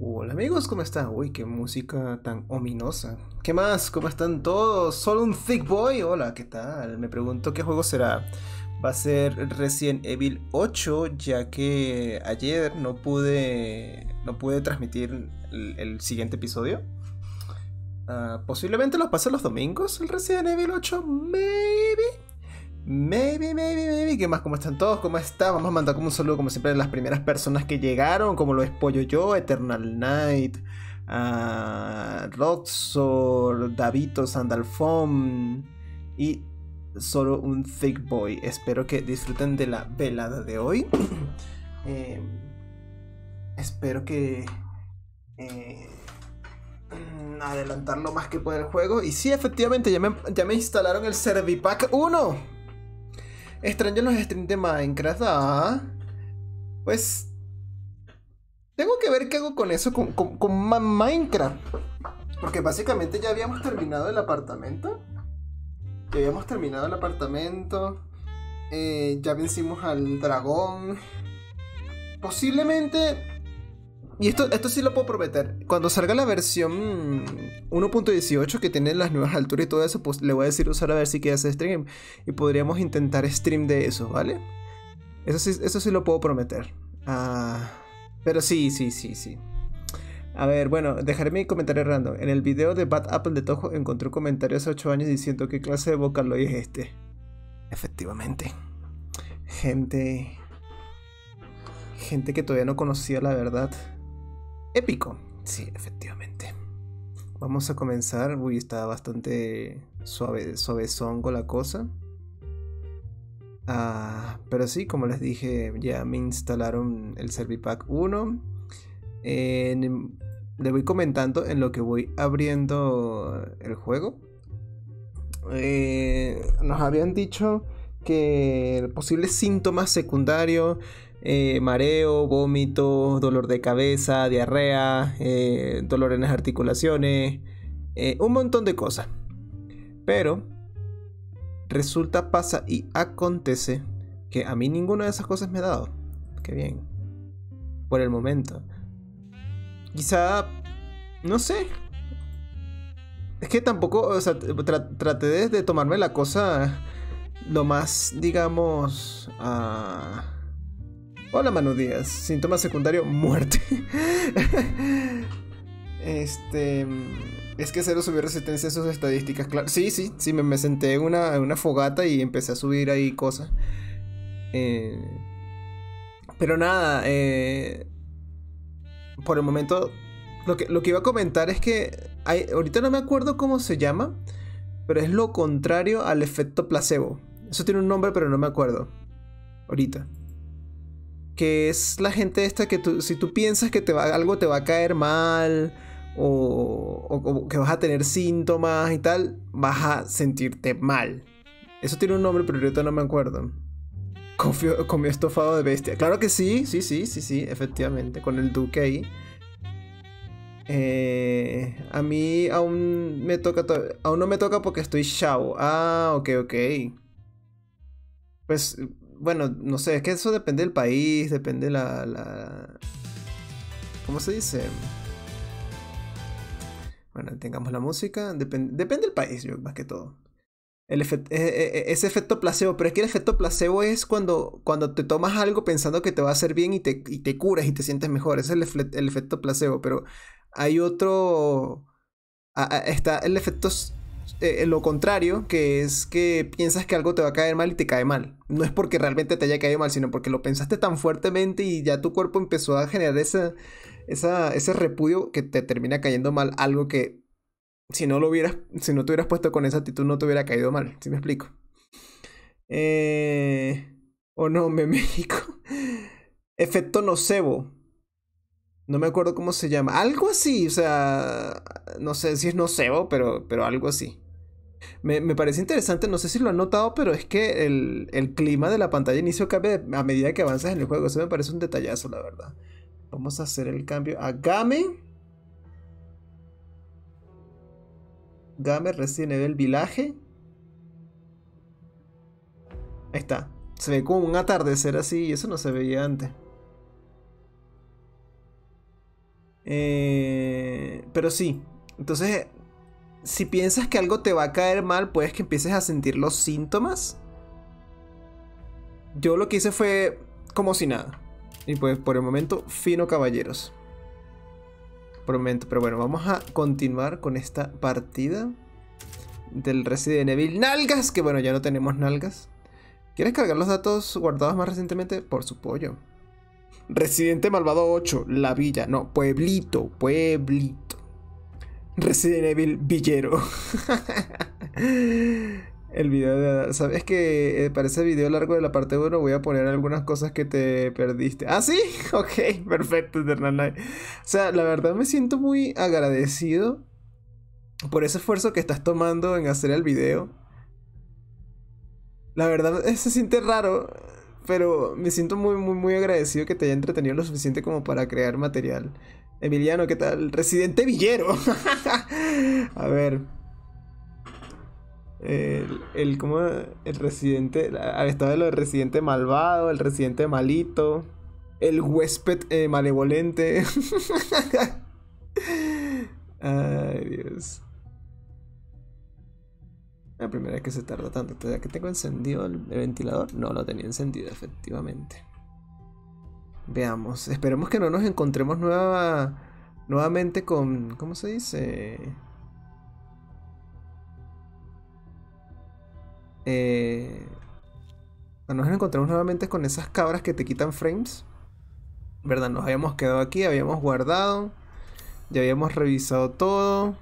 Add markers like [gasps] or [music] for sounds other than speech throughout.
Hola amigos, ¿cómo están? Uy, qué música tan ominosa. ¿Qué más? ¿Cómo están todos? Solo un Thick Boy. Hola, ¿qué tal? Me pregunto qué juego será. Va a ser Resident Evil 8, ya que ayer no pude no pude transmitir el, siguiente episodio. Ah, posiblemente los pase los domingos, el Resident Evil 8, maybe. Maybe, maybe, maybe. ¿Qué más? ¿Cómo están todos? ¿Cómo están? Vamos a mandar como un saludo, como siempre, a las primeras personas que llegaron, como lo es Pollo Yo, Eternal Knight, Roxor, Davito, Sandalfón y solo un Thick Boy. Espero que disfruten de la velada de hoy. [clears throat] Eh, espero que... Eh, adelantar lo más que pueda el juego. Y sí, efectivamente, ya me, ya me instalaron el Servipack 1. Extraño los streams de Minecraft. Ah. pues. Tengo que ver qué hago con eso, con, Minecraft. Porque básicamente ya habíamos terminado el apartamento. Ya habíamos terminado el apartamento. Eh, ya vencimos al dragón. Posiblemente y esto, esto sí lo puedo prometer. Cuando salga la versión 1.18 que tiene las nuevas alturas y todo eso, pues le voy a decir usar a ver si queda ese stream. Y podríamos intentar stream de eso, ¿vale? Eso sí, eso sí lo puedo prometer. Ah, pero sí, sí, sí, sí. A ver, bueno, dejaré mi comentario random. En el video de Bad Apple de Tojo encontré comentarios comentario hace 8 años diciendo qué clase de hoy es este. Efectivamente. Gente. Gente que todavía no conocía la verdad. Épico. Sí, efectivamente. Vamos a comenzar. Uy, está bastante suave, suavezón con la cosa. Ah, pero sí, como les dije, ya me instalaron el Servipack 1. le voy comentando en lo que voy abriendo el juego. Eh, nos habían dicho que posible síntomas secundarios eh, mareo, vómitos, dolor de cabeza, diarrea, eh, dolor en las articulaciones, eh, un montón de cosas. Pero resulta, pasa y acontece que a mí ninguna de esas cosas me ha dado. Qué bien. Por el momento. Quizá, no sé. Es que tampoco, o sea, traté de, tomarme la cosa lo más, digamos, ah, Hola Manu Díaz, síntoma secundario, muerte. este... Es que cero subió resistencia A sus estadísticas, claro. Sí, sí, sí, me, senté en una, fogata y empecé a subir ahí cosas. Eh, pero nada, eh, por el momento, lo que, lo que iba a comentar es que hay, ahorita no me acuerdo cómo se llama, pero es lo contrario al efecto placebo. Eso tiene un nombre, pero no me acuerdo. Ahorita que es la gente esta que si tú piensas que te va, algo te va a caer mal o, que vas a tener síntomas y tal, vas a sentirte mal. Eso tiene un nombre, pero ahorita no me acuerdo. comió estofado de bestia. Claro que sí, sí, sí, sí, sí, efectivamente, con el duque ahí. Eh, a mí aún me toca, aún no me toca porque estoy chavo. Ah, ok, ok. Pues bueno, no sé, es que eso depende del país, depende la. la... ¿Cómo se dice? Bueno, tengamos la música. Depende, del país, yo, más que todo. El e, e, e, ese efecto placebo, pero es que el efecto placebo es cuando, cuando te tomas algo pensando que te va a hacer bien y te, curas y te sientes mejor. Ese es el, efecto placebo, pero hay otro... está el efecto eh, eh, lo contrario, que es que piensas que algo te va a caer mal y te cae mal. No es porque realmente te haya caído mal, sino porque lo pensaste tan fuertemente y ya tu cuerpo empezó a generar esa, ese repudio que te termina cayendo mal algo que si no lo hubieras, si no te hubieras puesto con esa actitud no te hubiera caído mal, si me explico. Eh, o no, [laughs] me México. Efecto nocebo. No me acuerdo cómo se llama. Algo así, o sea, no sé si es nocebo, pero, pero algo así. Me, parece interesante, no sé si lo han notado, pero es que el, clima de la pantalla inicio cambia a medida que avanzas en el juego. Eso me parece un detallazo, la verdad. Vamos a hacer el cambio a Game. Game recién el Village. Ahí está. Se ve como un atardecer así y eso no se veía antes. Eh, pero sí, entonces, si piensas que algo te va a caer mal, puedes que empieces a sentir los síntomas. Yo lo que hice fue como si nada. Y pues por el momento, fino caballeros. Por el momento, pero bueno, vamos a continuar con esta partida del Resident Evil Nalgas, que bueno, ya no tenemos nalgas. ¿Quieres cargar los datos guardados más recientemente? Por su pollo. Residente Malvado 8, La Villa. No, Pueblito, Pueblito. Resident Evil Villero. [laughs] El video de... ¿Sabes que eh, para ese video largo de la parte 1 voy a poner algunas cosas que te perdiste? Ah, sí, [laughs] ok, perfecto, Eternal O sea, la verdad me siento muy agradecido por ese esfuerzo que estás tomando en hacer el video. La verdad eh, se siente raro pero me siento muy, muy, muy agradecido que te haya entretenido lo suficiente como para crear material. Emiliano, ¿qué tal? Residente Villero. [laughs] a ver. El, el, ¿cómo? El residente. Ah, estaba lo del residente malvado, el residente malito. El huésped eh, malevolente. [laughs] Ay, Dios. La primera vez que se tarda tanto. ¿Todavía que tengo encendido el, ventilador? No lo tenía encendido, efectivamente. Veamos. Esperemos que no nos encontremos nueva, nuevamente con... ¿Cómo se dice? no eh, nos encontremos nuevamente con esas cabras que te quitan frames. ¿Verdad? Nos habíamos quedado aquí, habíamos guardado. Ya habíamos revisado todo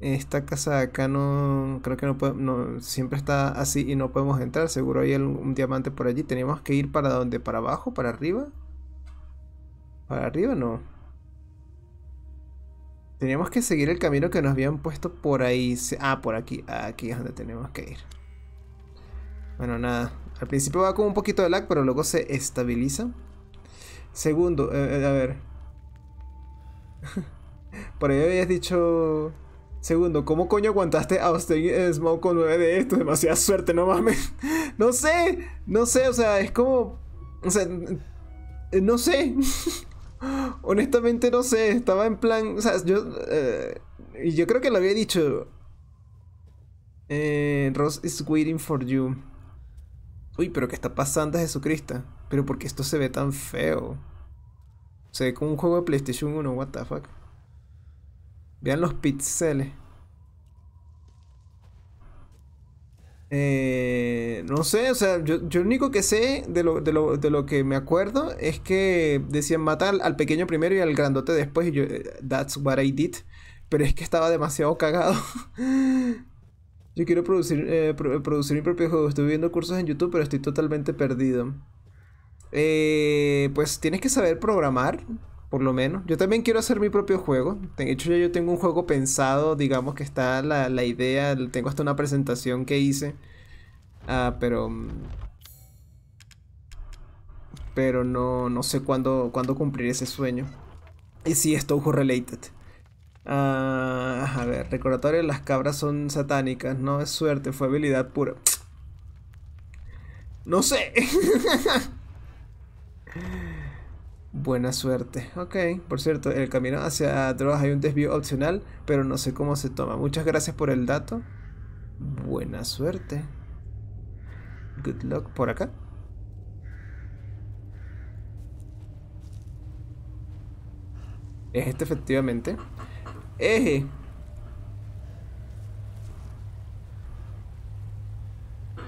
esta casa de acá no, creo que no, siempre está así y no podemos entrar, seguro hay un, diamante por allí, tenemos que ir para donde, para abajo, para arriba, para arriba no. Teníamos que seguir el camino que nos habían puesto por ahí, ah, por aquí, aquí es donde tenemos que ir. Bueno, nada, al principio va con un poquito de lag, pero luego se estabiliza. Segundo, eh, eh, a ver. [laughs] por ahí habías dicho Segundo, ¿cómo coño aguantaste a Austin Smoke con 9 de esto? Demasiada suerte, no mames. [laughs] No sé, no sé, o sea, es como. O sea, no sé. [laughs] Honestamente, no sé. Estaba en plan. O sea, yo. Eh, yo creo que lo había dicho. Eh, Ross is waiting for you. Uy, pero ¿qué está pasando, Jesucristo? Pero porque esto se ve tan feo? Se ve como un juego de PlayStation 1, what the fuck. Vean los píxeles. Eh, no sé, o sea, yo, lo único que sé de lo, que me acuerdo es que decían matar al, pequeño primero y al grandote después. Y yo, eh, that's what I did. Pero es que estaba demasiado cagado. [laughs] yo quiero producir, eh, producir mi propio juego. Estoy viendo cursos en YouTube, pero estoy totalmente perdido. pues tienes que saber programar por lo menos. Yo también quiero hacer mi propio juego. De hecho, ya yo tengo un juego pensado, digamos que está la, idea, tengo hasta una presentación que hice. Ah, pero... Mm, pero no, no sé cuándo, cuándo cumplir ese sueño. Y si es Touhou Related. Ah, a ver, recordatorio, las cabras son satánicas. No es suerte, fue habilidad pura. [tsk] No sé. [laughs] Buena suerte. Ok, por cierto, el camino hacia drogas hay un desvío opcional, pero no sé cómo se toma. Muchas gracias por el dato. Buena suerte. Good luck por acá. Es este efectivamente. Eje.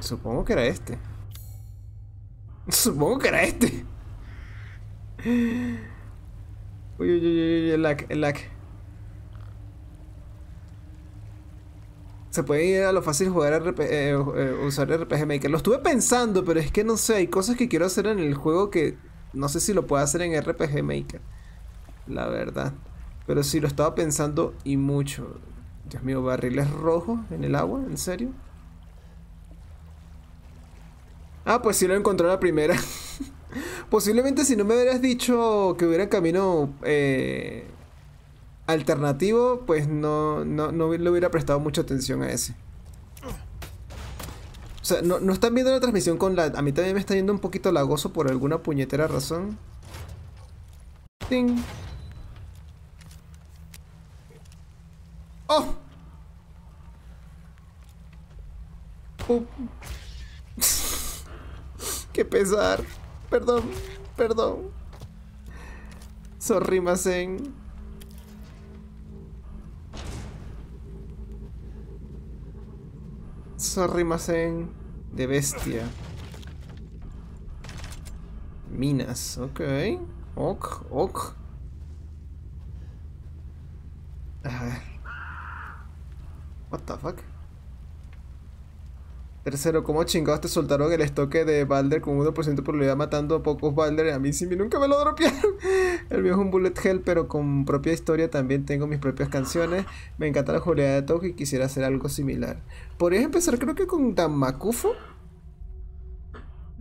Supongo que era este. [laughs] Supongo que era este. Uy, uy, uy, uy, el lag, el Se puede ir a lo fácil jugar eh, eh, usar RPG Maker. Lo estuve pensando, pero es que no sé, hay cosas que quiero hacer en el juego que no sé si lo puedo hacer en RPG Maker. La verdad. Pero sí, lo estaba pensando y mucho. Dios mío, barriles rojos en el agua, ¿en serio? Ah, pues sí lo encontré la primera. [laughs] Posiblemente si no me hubieras dicho que hubiera camino eh, alternativo, pues no, no, le hubiera prestado mucha atención a ese. O sea, no, no están viendo la transmisión con la... A mí también me está yendo un poquito lagoso por alguna puñetera razón. ¡Oh! [laughs] ¡Qué pesar! Perdón, perdón. Sorrimasen Sorrimasen De bestia. Minas, ok. Ok, ok. Ah. What the fuck? Tercero, ¿cómo chingados te soltaron el estoque de Balder con 1% de probabilidad matando a pocos Balder? A mí sí, nunca me lo dropearon. [laughs] El viejo es un bullet hell, pero con propia historia también tengo mis propias canciones. Me encanta la jugabilidad de Toki y quisiera hacer algo similar. Podrías empezar creo que con Tamakufo.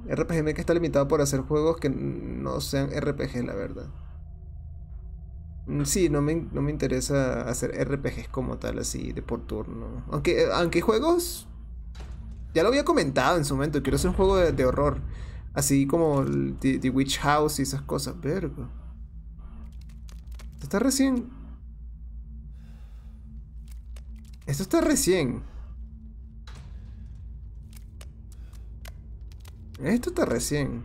RPG que está limitado por hacer juegos que no sean RPG, la verdad. Mm, sí, no me, no me interesa hacer RPGs como tal, así de por turno. Aunque, eh, aunque juegos ya lo había comentado en su momento, quiero hacer un juego de, horror. Así como The, Witch House y esas cosas, verga. Esto está recién. Esto está recién. Esto está recién.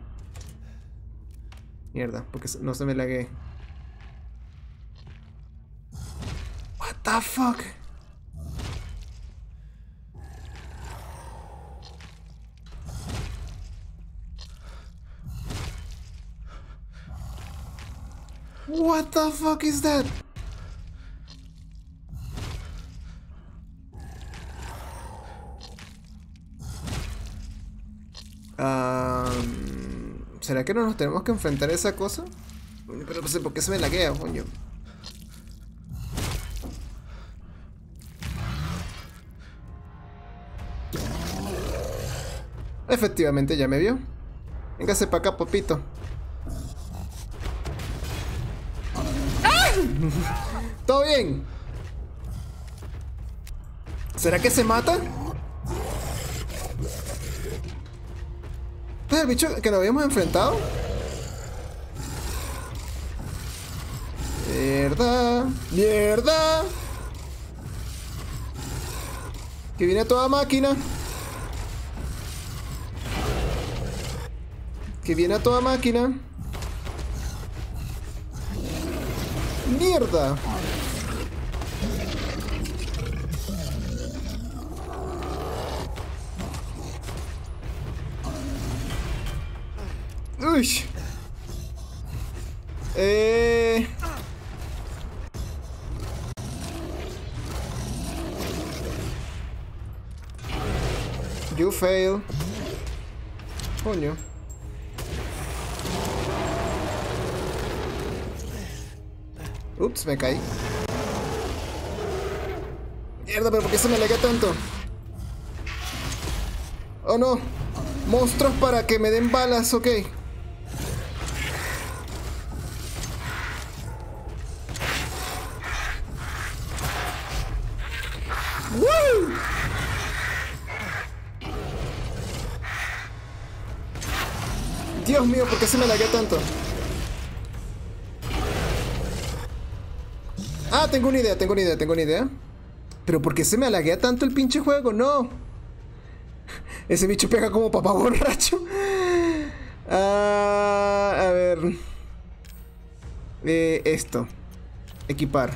Mierda, porque no se me lagué. What the fuck? What the fuck is that? ¿Será que no nos tenemos que enfrentar a esa cosa? Pero no pues, sé por qué se me laguea, coño. Efectivamente, ya me vio. Véngase para acá, popito. [laughs] ¿Todo bien? ¿Será que se mata? el bicho que nos habíamos enfrentado? Mierda, mierda. Que viene toda máquina. Que viene a toda máquina. Merda! Ux! É... You fail. Olha. Ups, me caí. Mierda, pero ¿por qué se me laguea tanto? Oh no. Monstruos para que me den balas, ok. Dios mío, ¿por qué se me lagué tanto? Ah, tengo una idea, tengo una idea, tengo una idea. Pero ¿por qué se me halaguea tanto el pinche juego? No. Ese bicho pega como papá borracho. Ah, a ver. Eh, esto. Equipar.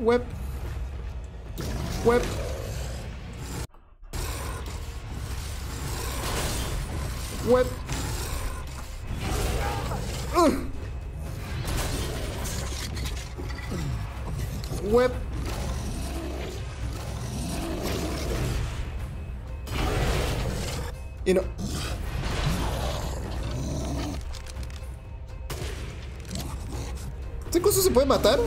Web. Web. Web. web. Y no. ¿Este coso se puede matar?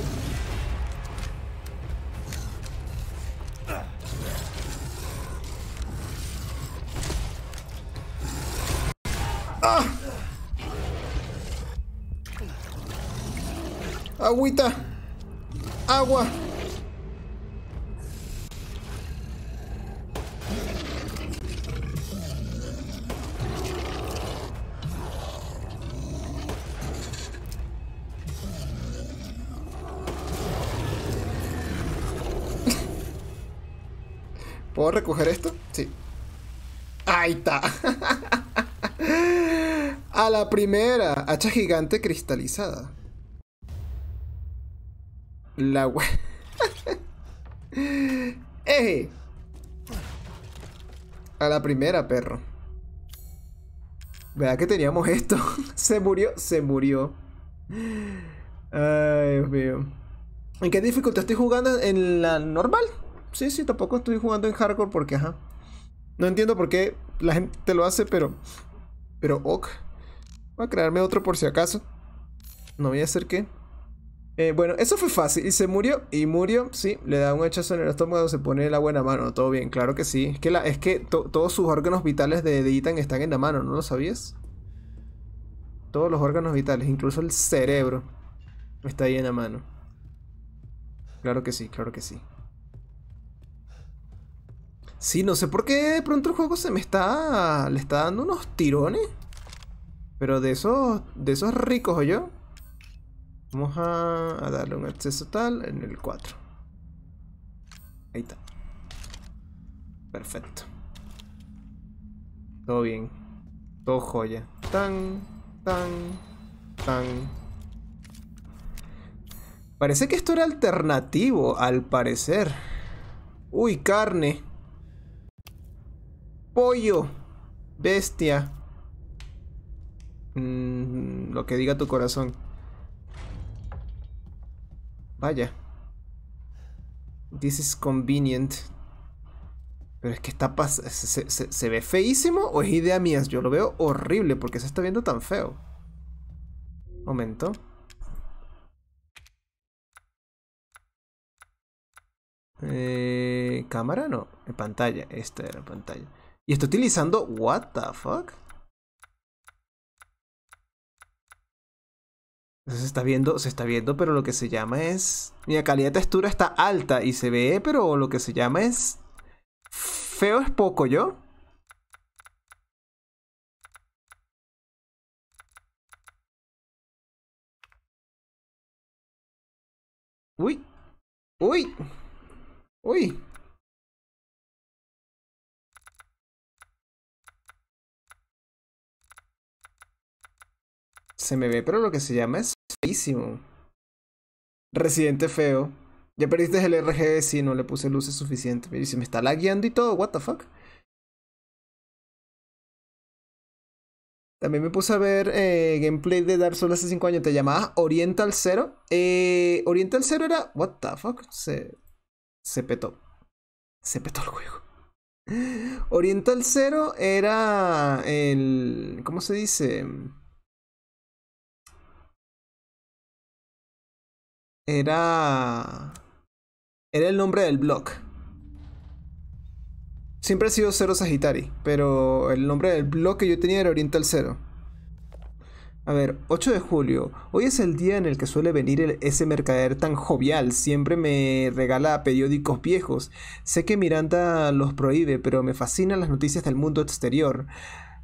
¡Ah! Agüita agua. [laughs] ¿Puedo recoger esto? Sí. Ahí está. [laughs] A la primera, hacha gigante cristalizada. La ¡Eh! A la primera, perro. ¿Verdad que teníamos esto? [laughs] se murió, se murió. Ay, Dios mío. ¿En qué dificultad estoy jugando? ¿En la normal? Sí, sí, tampoco estoy jugando en hardcore porque, ajá. No entiendo por qué la gente lo hace, pero... Pero ok. Voy a crearme otro por si acaso. No voy a hacer que... Eh, bueno, eso fue fácil. Y se murió. Y murió, sí. Le da un hechazo en el estómago, se pone la buena mano. Todo bien, claro que sí. Es que, es que todos sus órganos vitales de, de están en la mano, ¿no lo sabías? Todos los órganos vitales, incluso el cerebro, está ahí en la mano. Claro que sí, claro que sí. Sí, no sé por qué de pronto el juego se me está... Le está dando unos tirones. Pero de esos... De esos ricos, ¿o yo? Vamos a, darle un acceso tal en el 4. Ahí está. Perfecto. Todo bien. Todo joya. Tan, tan, tan. Parece que esto era alternativo, al parecer. Uy, carne. Pollo. Bestia. Mm, lo que diga tu corazón. Vaya. This is convenient. Pero es que está se, ve feísimo o es idea mía. Yo lo veo horrible porque se está viendo tan feo. Momento. Eh, cámara no. Eh, pantalla. Esta era pantalla. Y estoy utilizando. What the fuck? Se está viendo, se está viendo, pero lo que se llama es. Mira, calidad de textura está alta y se ve, pero lo que se llama es. Feo es poco, ¿yo? Uy. Uy. Uy. se me ve, pero lo que se llama es feísimo. Residente feo. Ya perdiste el RGB, Si, no le puse luces suficientes me y se me está lagueando y todo, what the fuck. También me puse a ver eh, gameplay de Dark Souls hace 5 años. Te llamaba Oriental Zero. Eh, Oriental Zero era. What the fuck? Se, se petó. Se petó el juego. Oriental Zero era el. ¿Cómo se dice? Era... Era el nombre del blog. Siempre ha sido Cero Sagitari, pero el nombre del blog que yo tenía era Oriental Cero. A ver, 8 de julio. Hoy es el día en el que suele venir ese mercader tan jovial. Siempre me regala periódicos viejos. Sé que Miranda los prohíbe, pero me fascinan las noticias del mundo exterior.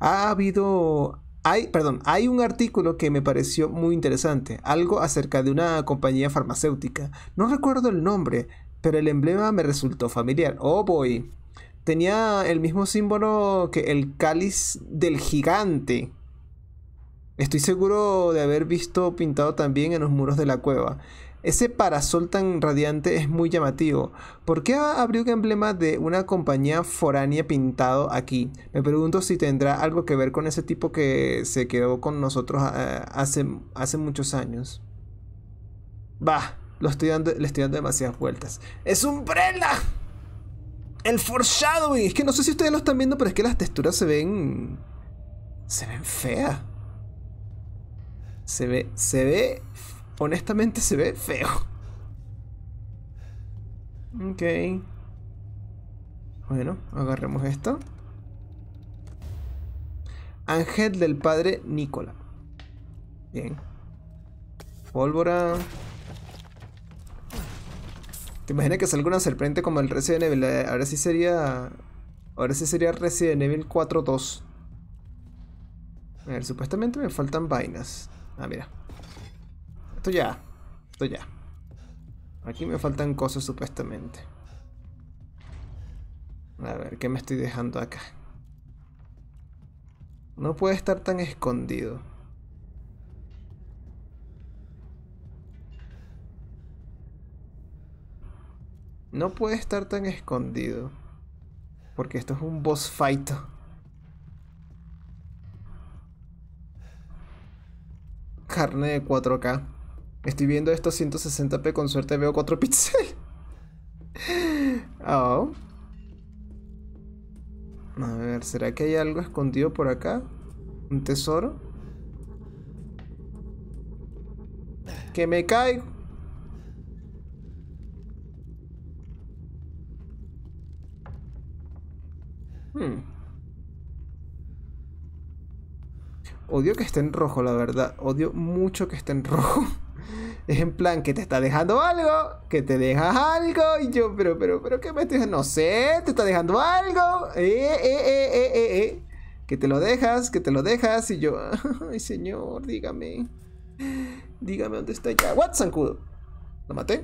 Ha habido hay, perdón, hay un artículo que me pareció muy interesante, algo acerca de una compañía farmacéutica. No recuerdo el nombre, pero el emblema me resultó familiar. Oh boy. Tenía el mismo símbolo que el cáliz del gigante. Estoy seguro de haber visto pintado también en los muros de la cueva. Ese parasol tan radiante es muy llamativo. ¿Por qué abrió un emblema de una compañía foránea pintado aquí? Me pregunto si tendrá algo que ver con ese tipo que se quedó con nosotros eh, hace, hace muchos años. Bah, lo estoy le estoy dando demasiadas vueltas. ¡Es un Umbrella! El foreshadowing. Es que no sé si ustedes lo están viendo, pero es que las texturas se ven. Se ven feas. Se ve. Se ve honestamente se ve feo. Ok. Bueno, agarremos esto Ángel del padre Nicola. Bien. Pólvora. ¿Te imaginas que salga una serpiente como el Resident Evil? Eh, ahora sí sería... Ahora sí sería Resident Evil 4.2. A ver, supuestamente me faltan vainas. Ah, mira. Esto ya. Esto ya. Aquí me faltan cosas supuestamente. A ver, ¿qué me estoy dejando acá? No puede estar tan escondido. No puede estar tan escondido. Porque esto es un boss fight. Carne de 4K. Estoy viendo esto 160p, con suerte veo 4 [laughs] píxeles. oh. A ver, ¿será que hay algo escondido por acá? ¿Un tesoro? ¡Que me caigo! Hmm. Odio que esté en rojo, la verdad. Odio mucho que esté en rojo. [laughs] Es en plan que te está dejando algo, que te dejas algo. Y yo, pero, pero, pero, ¿qué me estoy No sé, te está dejando algo. Eh eh, eh, eh, eh, Eh... Eh... que te lo dejas, que te lo dejas. Y yo, [laughs] ay, señor, dígame. Dígame dónde está ya. ¿What, zancudo? ¿Lo maté?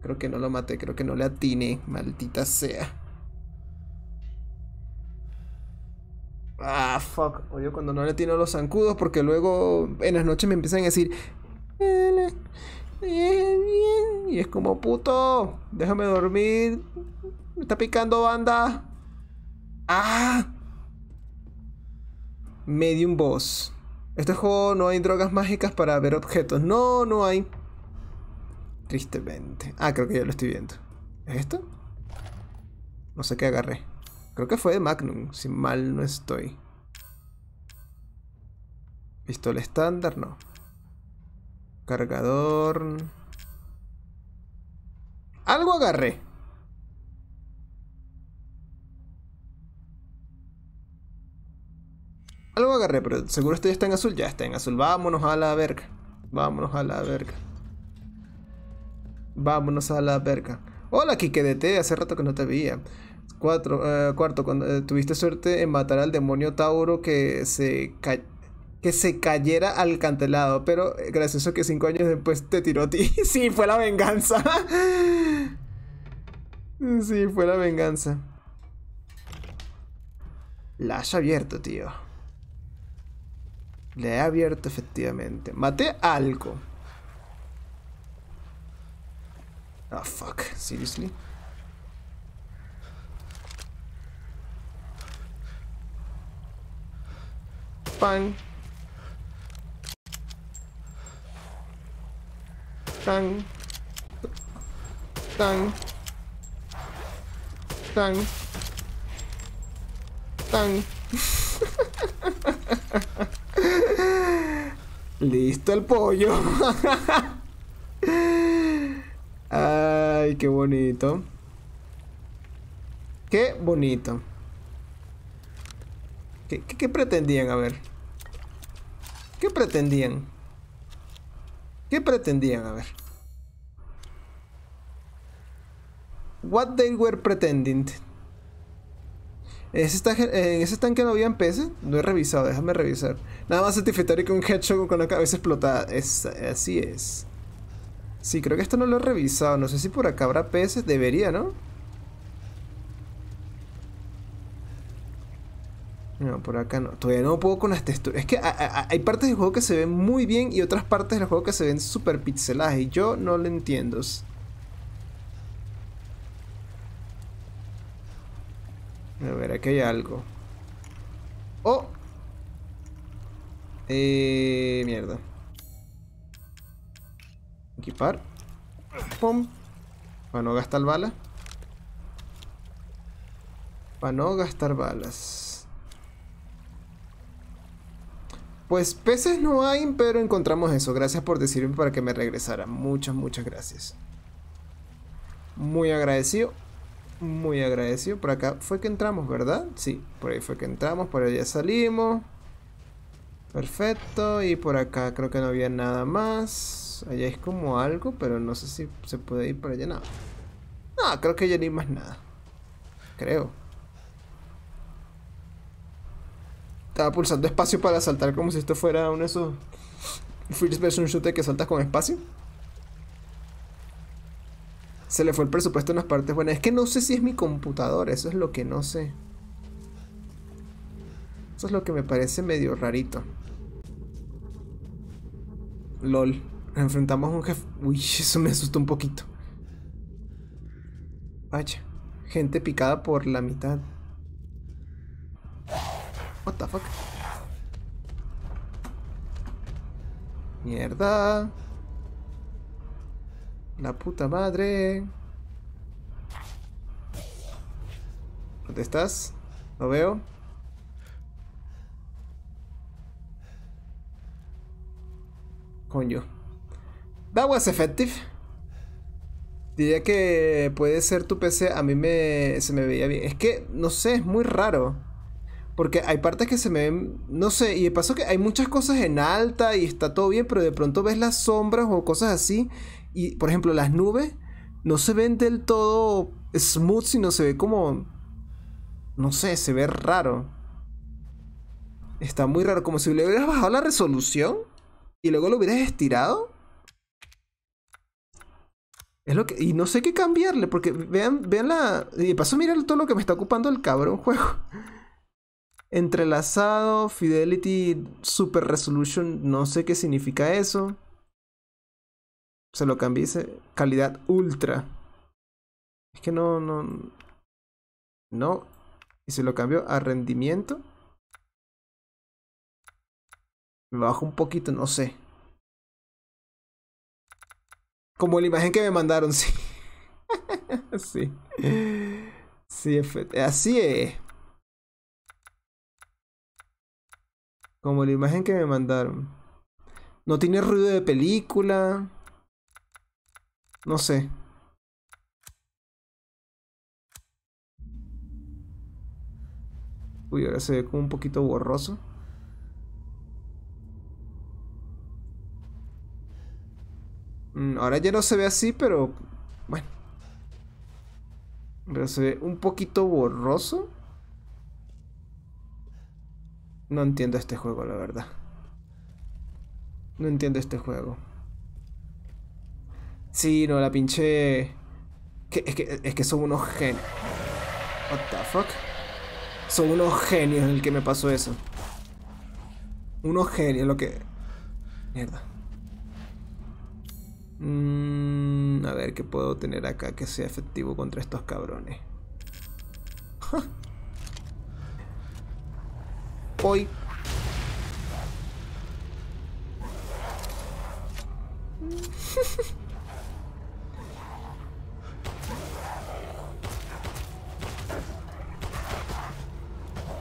Creo que no lo maté, creo que no le atine. Maldita sea. Ah, fuck. Oye cuando no le atino los zancudos porque luego en las noches me empiezan a decir, y es como, puto, déjame dormir. Me está picando banda. ¡Ah! Medium Boss. Este juego no hay drogas mágicas para ver objetos. No, no hay. Tristemente. Ah, creo que ya lo estoy viendo. ¿Es esto? No sé qué agarré. Creo que fue de Magnum, si mal no estoy. Pistola estándar, no. Cargador. Algo agarré. Algo agarré, pero seguro esto ya está en azul. Ya está en azul. Vámonos a la verga. Vámonos a la verga. Vámonos a la verga. Hola, Kike Hace rato que no te veía. Cuatro, eh, cuarto, cuando, eh, tuviste suerte en matar al demonio Tauro que se que se cayera al cantelado. Pero eh, gracioso que cinco años después te tiró a ti. [laughs] sí, fue la venganza. [laughs] sí, fue la venganza. La has abierto, tío. Le he abierto efectivamente. Maté algo. Ah, oh, fuck. Seriously. Pan. Tan. Tan. Tan. Tan. [laughs] Listo el pollo. [laughs] Ay, qué bonito. Qué bonito. ¿Qué, qué pretendían? A ver. ¿Qué pretendían? ¿Qué pretendían? A ver. What they were pretending. ¿En eh, ese, tanque, no habían peces? No he revisado, déjame revisar. Nada más satisfactorio que un headshot con la cabeza explotada. Es, así es. Sí, creo que esto no lo he revisado. No sé si por acá habrá peces. Debería, ¿no? No, por acá no. Todavía no puedo con las texturas. Es que hay partes del juego que se ven muy bien y otras partes del juego que se ven súper pixeladas. Y yo no lo entiendo. A ver, aquí hay algo. ¡Oh! Eh, mierda. Equipar. ¡Pum! Para no gastar balas. Para no gastar balas. Pues peces no hay, pero encontramos eso. Gracias por decirme para que me regresara. Muchas, muchas gracias. Muy agradecido. Muy agradecido. Por acá fue que entramos, ¿verdad? Sí, por ahí fue que entramos, por allá salimos. Perfecto. Y por acá creo que no había nada más. Allá es como algo, pero no sé si se puede ir para allá. nada no creo que ya ni más nada. Creo. Estaba pulsando espacio para saltar como si esto fuera uno de esos first person shooter que saltas con espacio. Se le fue el presupuesto en las partes buenas. Es que no sé si es mi computadora, eso es lo que no sé. Eso es lo que me parece medio rarito. LOL. Enfrentamos a un jefe. Uy, eso me asustó un poquito. Vaya. Gente picada por la mitad. What the fuck? Mierda. La puta madre. ¿Dónde estás? No veo. Coño. That was effective. Diría que puede ser tu PC. A mí me, se me veía bien. Es que, no sé, es muy raro. Porque hay partes que se me ven, no sé, y pasó que hay muchas cosas en alta y está todo bien, pero de pronto ves las sombras o cosas así. Y por ejemplo, las nubes no se ven del todo smooth, sino se ve como, no sé, se ve raro. Está muy raro, como si le hubieras bajado la resolución y luego lo hubieras estirado. Es lo que, y no sé qué cambiarle, porque vean, vean la... Y pasó paso, miren todo lo que me está ocupando el cabrón juego. Entrelazado, Fidelity Super Resolution, no sé qué significa eso. Se lo cambié, dice calidad ultra. Es que no, no. No. Y se lo cambio a rendimiento. Me bajo un poquito, no sé. Como la imagen que me mandaron, [laughs] sí. sí. Sí, así es. Como la imagen que me mandaron. No tiene ruido de película. No sé. Uy, ahora se ve como un poquito borroso. Mm, ahora ya no se ve así, pero bueno. Pero se ve un poquito borroso. No entiendo este juego, la verdad. No entiendo este juego. Sí, no, la pinche... es, que, es que son unos genios. What the fuck? Son unos genios el que me pasó eso. Unos genios, lo que... Mierda. Mm, a ver, ¿qué puedo tener acá que sea efectivo contra estos cabrones? hoy. [laughs]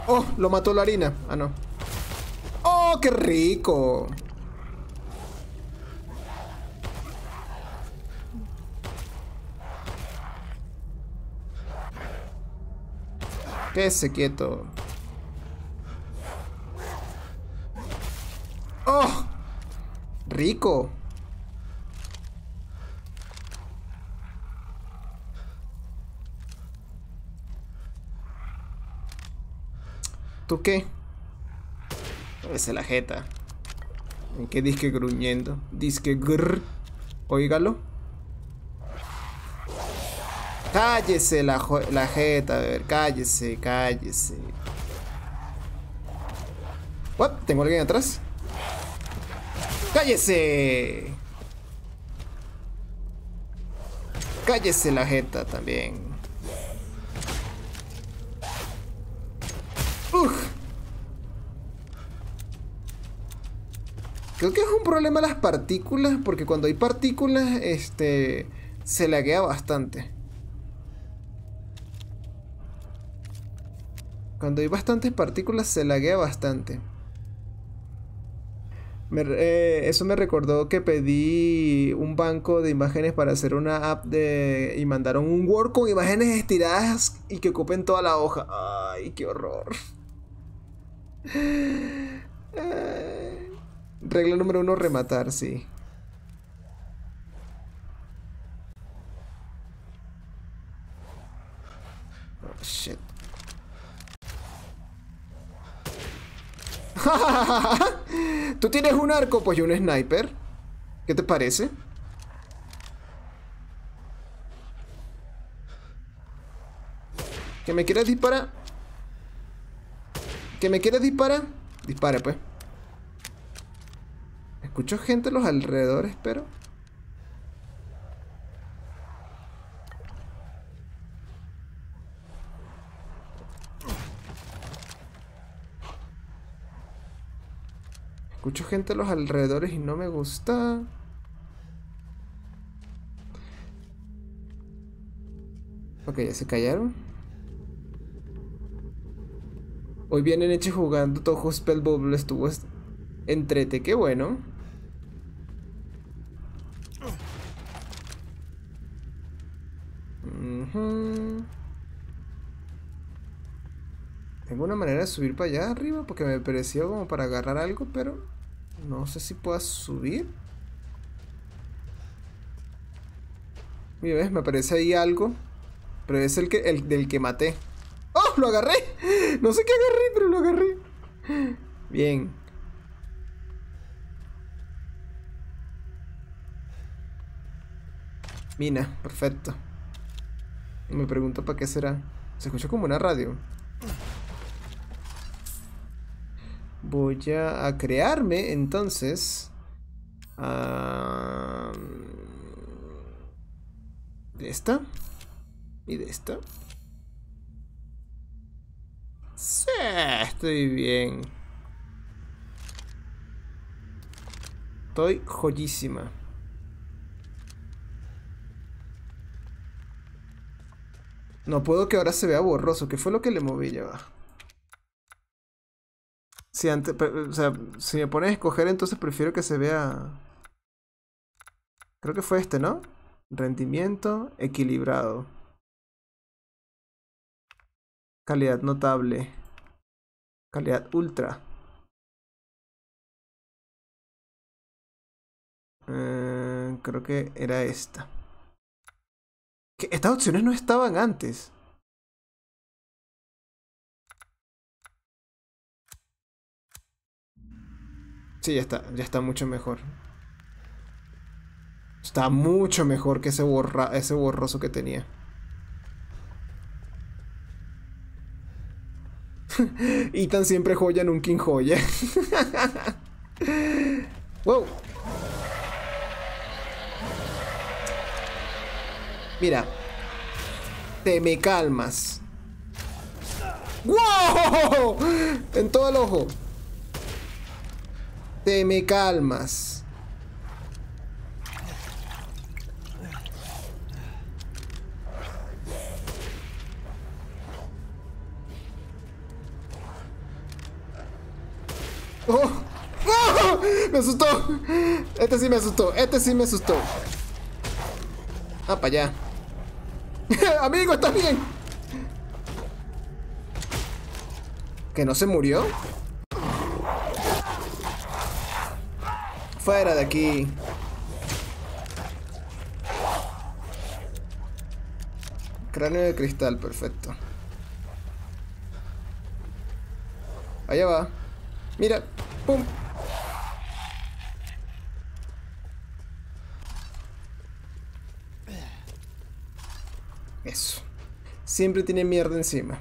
Oh, lo mató la harina. Ah, no. Oh, qué rico. Quédese quieto. ¿Tú qué? es la jeta. ¿En qué disque gruñendo? Disque grrr. Oígalo. Cállese la, la jeta, Cállese, cállese. ¿Tengo alguien atrás? ¡Cállese! Cállese la jeta también. Uf. Creo que es un problema las partículas, porque cuando hay partículas, este, se laguea bastante. Cuando hay bastantes partículas, se laguea bastante. Eh, eso me recordó que pedí un banco de imágenes para hacer una app de, y mandaron un Word con imágenes estiradas y que ocupen toda la hoja. Ay, qué horror. regla número uno, rematar, sí. Oh, shit. [laughs] Tú tienes un arco, pues yo un sniper. ¿Qué te parece? ¿Que me quieres disparar? ¿Que me quieres disparar? Dispara, pues. Escucho gente los alrededores, pero... Escucho gente a los alrededores y no me gusta. Ok, ya se callaron. Hoy vienen hecho jugando Toho Spellbubble. Estuvo entrete, qué bueno. Tengo una manera de subir para allá arriba porque me pareció como para agarrar algo, pero... No sé si puedo subir. Mira, ves, me aparece ahí algo. Pero es el, que, el del que maté. ¡Oh! ¡Lo agarré! No sé qué agarré, pero lo agarré. Bien. Mina, perfecto. Me pregunto para qué será. Se escucha como una radio. voy a, crearme entonces... de esta. Y de esta. Sí, estoy bien. Estoy joyísima. No puedo que ahora se vea borroso. ¿Qué fue lo que le moví yo? Si, o sea, si me pones a escoger, entonces prefiero que se vea... Creo que fue este, ¿no? Rendimiento equilibrado. Calidad notable. Calidad ultra. Eh, creo que era esta. estas opciones no estaban antes. Sí, ya está, ya está mucho mejor. Está mucho mejor que ese, borra, ese borroso que tenía. Y [laughs] tan siempre joya, nunca joya. [laughs] wow. Mira. Te me calmas. ¡Wow! En todo el ojo. Te me calmas. Oh, ¡Oh! ¡Me asustó! Este sí me asustó, este sí me asustó. Ah, para allá. [laughs] Amigo, está bien? ¿Que no se murió? Fuera de aquí. Cráneo de cristal, perfecto. Allá va. Mira. ¡Pum! Eso. Siempre tiene mierda encima.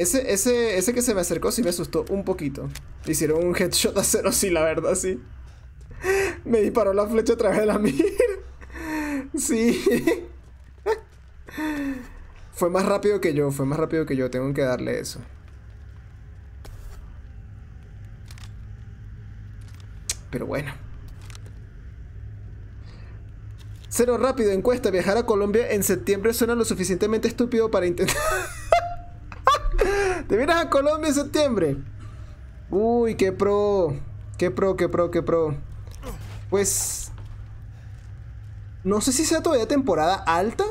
Ese, ese, que se me acercó sí me asustó un poquito. Hicieron un headshot a cero, sí, la verdad, sí. Me disparó la flecha a través de la mira. [laughs] Sí. [laughs] Fue más rápido que yo, fue más rápido que yo, tengo que darle eso. Pero bueno. Cero rápido, encuesta. Viajar a Colombia en septiembre suena lo suficientemente estúpido para intentar... [laughs] Te miras a Colombia en septiembre. Uy, qué pro. Qué pro, qué pro, qué pro. Pues. No sé si sea todavía temporada alta.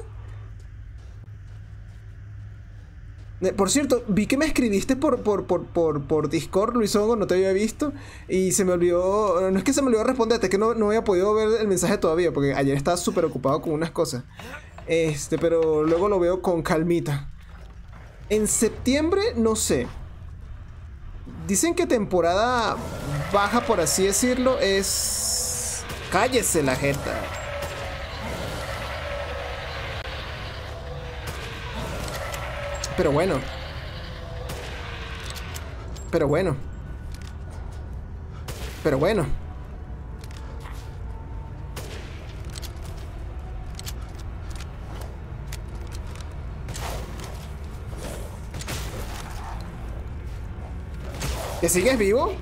Eh, por cierto, vi que me escribiste por, por, por, Discord, Luis Hongo, no te había visto. Y se me olvidó. No es que se me olvidó responderte, es que no, había podido ver el mensaje todavía, porque ayer estaba súper ocupado con unas cosas. Este, pero luego lo veo con calmita. En septiembre, no sé. Dicen que temporada baja, por así decirlo, es... Cállese la jeta. Pero bueno. Pero bueno. Pero bueno. ¿Te sigues vivo?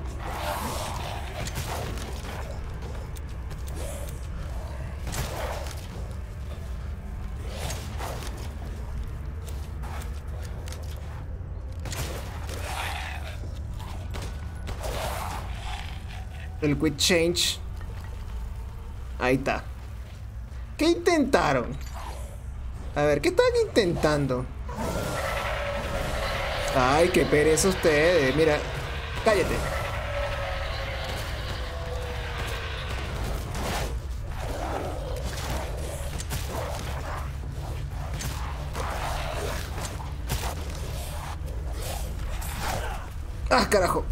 El quick change. Ahí está. ¿Qué intentaron? A ver, ¿qué están intentando? Ay, qué pereza ustedes. Mira, Cállate. Ah, carajo.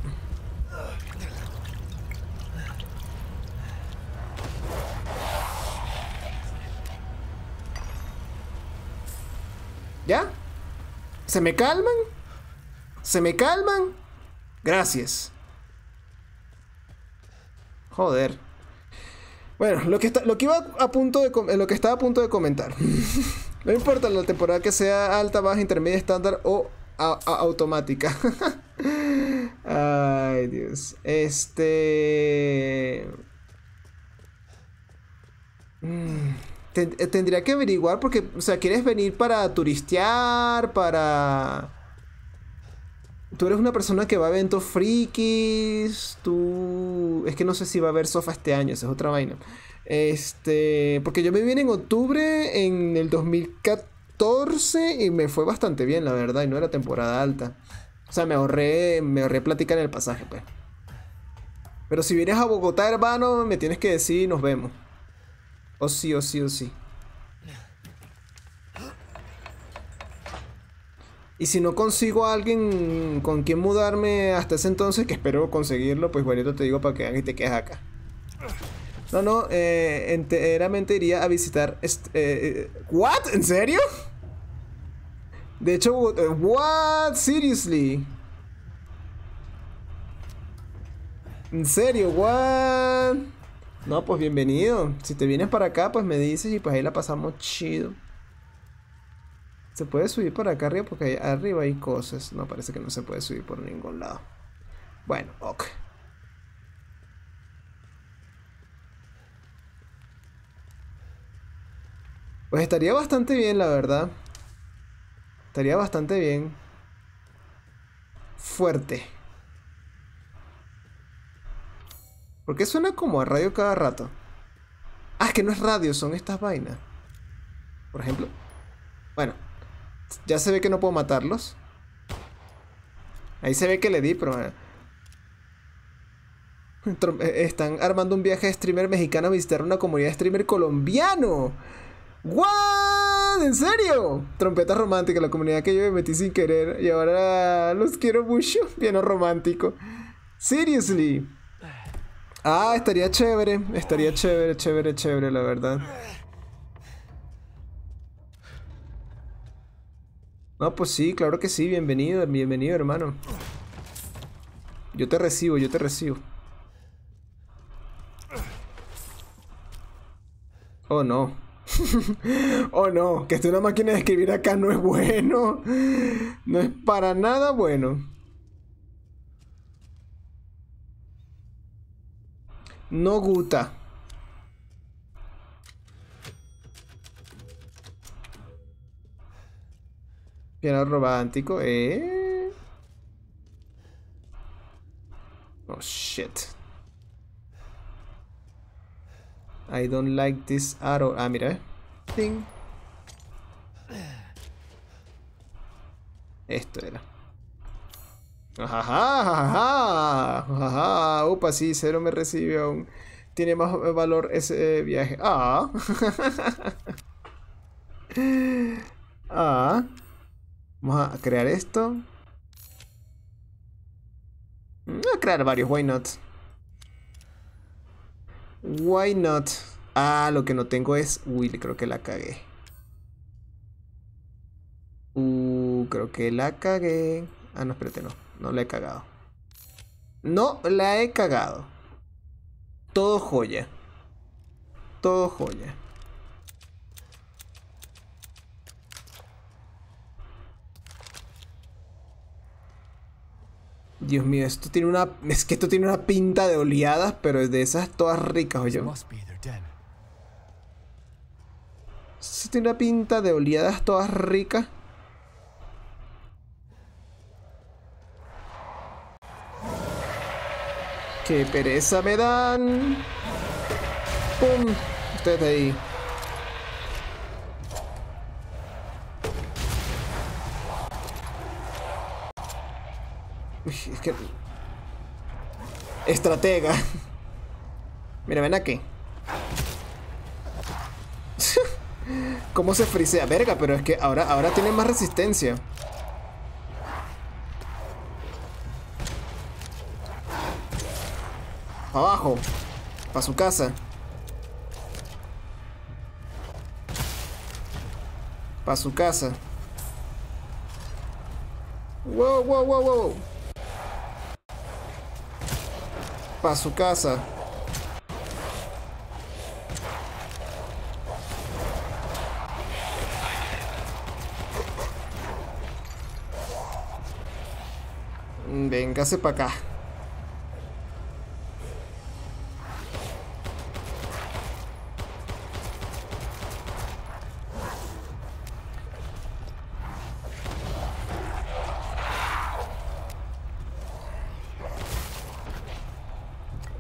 ¿Ya? ¿Se me calman? ¿Se me calman? Gracias. Joder. Bueno, lo que, está, lo, que iba a punto de, eh, lo que estaba a punto de comentar. [laughs] no importa la temporada que sea alta, baja, intermedia, estándar o automática. [laughs] Ay, Dios. Este... Mm, eh, tendría que averiguar porque, o sea, ¿quieres venir para turistear? Para tú eres una persona que va a eventos frikis, tú... Es que no sé si va a haber sofa este año, esa es otra vaina. Este, porque yo me vine en octubre en el 2014 y me fue bastante bien, la verdad, y no era temporada alta. O sea, me ahorré, me ahorré platicar en el pasaje, pues. Pero si vienes a Bogotá, hermano, me tienes que decir, nos vemos. O sí, o sí, o sí. Y si no consigo a alguien con quien mudarme hasta ese entonces, que espero conseguirlo, pues bueno, te digo para que alguien te quedes acá. No, no, eh, enteramente iría a visitar... Eh, eh, ¿What? ¿En serio? De hecho, uh, eh, ¿what? Seriously. ¿En serio? ¿What? No, pues bienvenido. Si te vienes para acá, pues me dices y pues ahí la pasamos chido. ¿Se puede subir para acá arriba? Porque arriba hay cosas. No, parece que no se puede subir por ningún lado. Bueno, ok. Pues estaría bastante bien, la verdad. Estaría bastante bien. Fuerte. Porque suena como a radio cada rato? Ah, es que no es radio, son estas vainas. Por ejemplo. Bueno. Ya se ve que no puedo matarlos. Ahí se ve que le di, pero... Eh. Eh, están armando un viaje de streamer mexicano a visitar una comunidad de streamer colombiano. ¿What? ¿En serio? Trompeta romántica, la comunidad que yo me metí sin querer y ahora los quiero mucho. [laughs] Piano romántico. Seriously. Ah, estaría chévere, estaría chévere, chévere, chévere, la verdad. No, pues sí, claro que sí, bienvenido, bienvenido hermano. Yo te recibo, yo te recibo. Oh no. [laughs] oh no, que esté una máquina de escribir acá no es bueno. No es para nada bueno. No gusta. Piano romántico, eh. Oh shit. I don't like this arrow all. Ah, mira, eh. Esto era. Ajá, ajá, Upa, sí, cero me recibió aún. Tiene más valor ese viaje. Ah. [laughs] ah. Vamos a crear esto. Voy a crear varios, why not? Why not? Ah, lo que no tengo es... Uy, creo que la cagué. Uh, creo que la cagué. Ah, no, espérate, no. No la he cagado. No la he cagado. Todo joya. Todo joya. Dios mío, esto tiene una. [laughs] Es que esto tiene una pinta de oleadas, pero es de esas todas ricas, oye. Esto tiene una pinta de oleadas todas ricas. ¡Qué pereza me dan! ¡Pum! Ustedes ahí. Es que... Estratega. Mira, ven aquí. [laughs] ¿Cómo se A Verga, pero es que ahora, ahora tiene más resistencia. Abajo. Para su casa. Para su casa. Wow, wow, wow, wow. A su casa. Véngase para acá.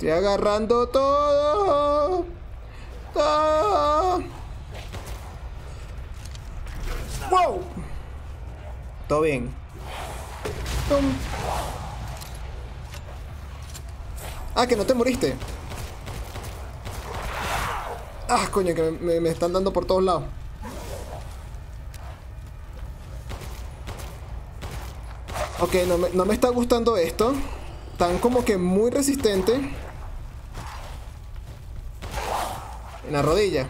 Estoy agarrando todo. Todo. Ah. ¡Wow! Todo bien. Ah, que no te moriste. Ah, coño, que me, están dando por todos lados. Ok, no me, no me está gustando esto. Tan como que muy resistente. la rodilla.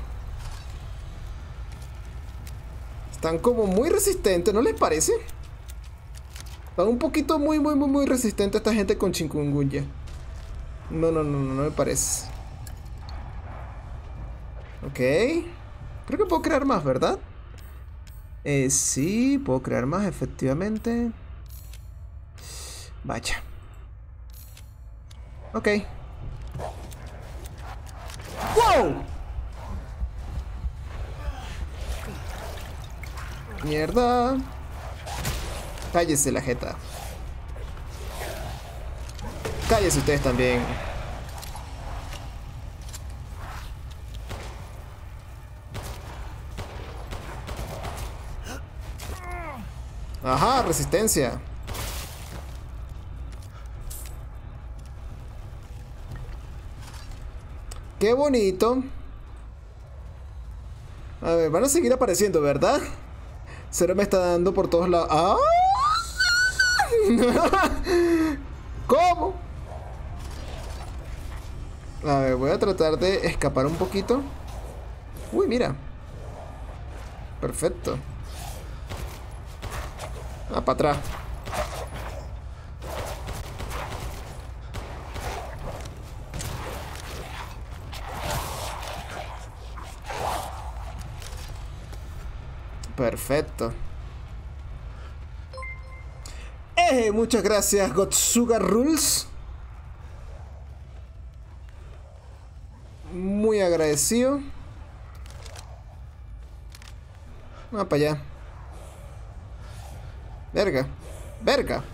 Están como muy resistentes, ¿no les parece? Están un poquito muy, muy, muy, muy resistentes esta gente con chingungunya No, no, no, no, no me parece. Ok. Creo que puedo crear más, ¿verdad? Eh, sí, puedo crear más, efectivamente. Vaya. Ok. ¡Wow! Mierda. Cállese la jeta. Cállese ustedes también. Ajá, resistencia. Qué bonito. A ver, van a seguir apareciendo, ¿verdad? Cero me está dando por todos lados. ¡Ah! [laughs] ¿Cómo? A ver, voy a tratar de escapar un poquito. Uy, mira. Perfecto. Ah, para atrás. Perfecto. Eh, muchas gracias, Gotsuga Rules. Muy agradecido. Va ah, para allá. Verga. Verga.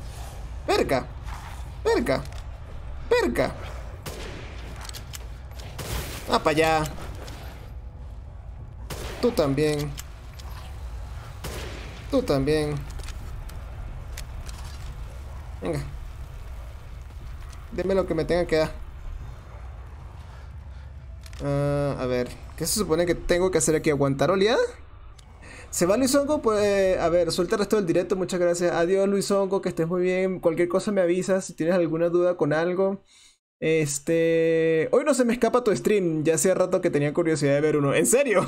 Verga. Verga. Verga. Va ah, para allá. Tú también. Tú también. Venga. Deme lo que me tenga que dar. Ah, a ver. ¿Qué se supone que tengo que hacer aquí? ¿Aguantar oleada? ¿Se va Luis Hongo? Pues, a ver, suelta el resto del directo. Muchas gracias. Adiós, Luis Hongo. Que estés muy bien. Cualquier cosa me avisas. Si tienes alguna duda con algo. Este. Hoy no se me escapa tu stream. Ya hacía rato que tenía curiosidad de ver uno. ¿En serio?